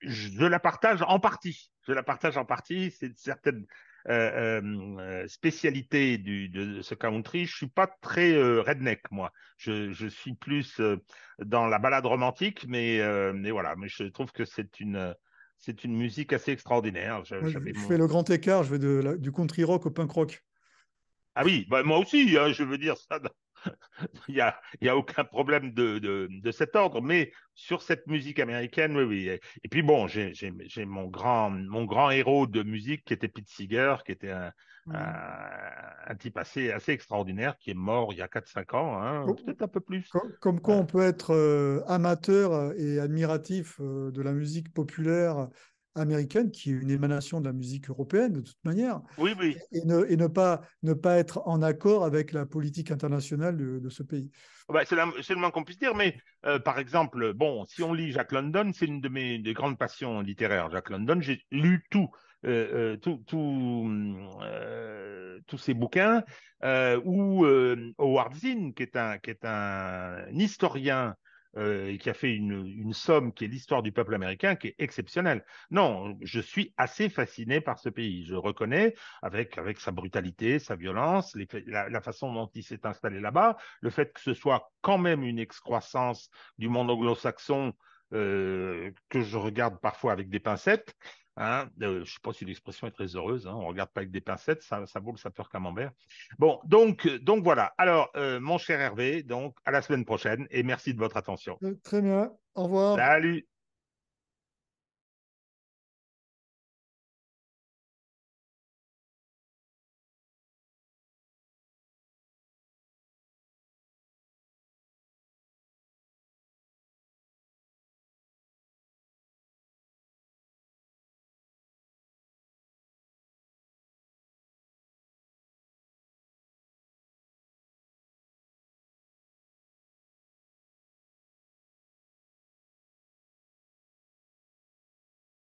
je la partage en partie. Je la partage en partie. C'est certaines, euh, euh, euh, spécialité du, de ce country, je suis pas très redneck moi. Je, je suis plus dans la balade romantique, mais mais voilà, mais je trouve que c'est une c'est une musique assez extraordinaire. Je, fais le grand écart, je vais de, du country rock au punk rock. Ah oui, bah moi aussi, hein, je veux dire ça. il n'y a, aucun problème de, de, de, cet ordre, mais sur cette musique américaine, oui, oui. Et puis bon, j'ai mon grand, mon grand héros de musique qui était Pete Seeger, qui était un, un, type assez, assez extraordinaire, qui est mort il y a 4-5 ans, hein, peut-être un peu plus. Comme, quoi on peut être euh, amateur et admiratif euh, de la musique populaire américaine qui est une émanation de la musique européenne de toute manière. Oui, oui. Et ne, pas, ne pas être en accord avec la politique internationale de, ce pays. Oh, bah, c'est le moins qu'on puisse dire, mais euh, par exemple, bon, si on lit Jacques London, c'est une de mes des grandes passions littéraires. jacques London, j'ai lu tout. Euh, euh, tout, tous ces bouquins, ou Howard Zinn, qui est un, qui est un historien euh, et qui a fait une, somme qui est l'histoire du peuple américain, qui est exceptionnelle. Non, je suis assez fasciné par ce pays. Je reconnais, avec, avec sa brutalité, sa violence, la, façon dont il s'est installé là-bas, le fait que ce soit quand même une excroissance du monde anglo-saxon euh, que je regarde parfois avec des pincettes, Hein, je ne sais pas si l'expression est très heureuse, hein, on ne regarde pas avec des pincettes, ça, ça vaut le sapeur camembert. Bon, donc, euh, donc voilà. Alors, euh, mon cher Hervé, donc à la semaine prochaine et merci de votre attention. Euh, très bien, au revoir. Salut.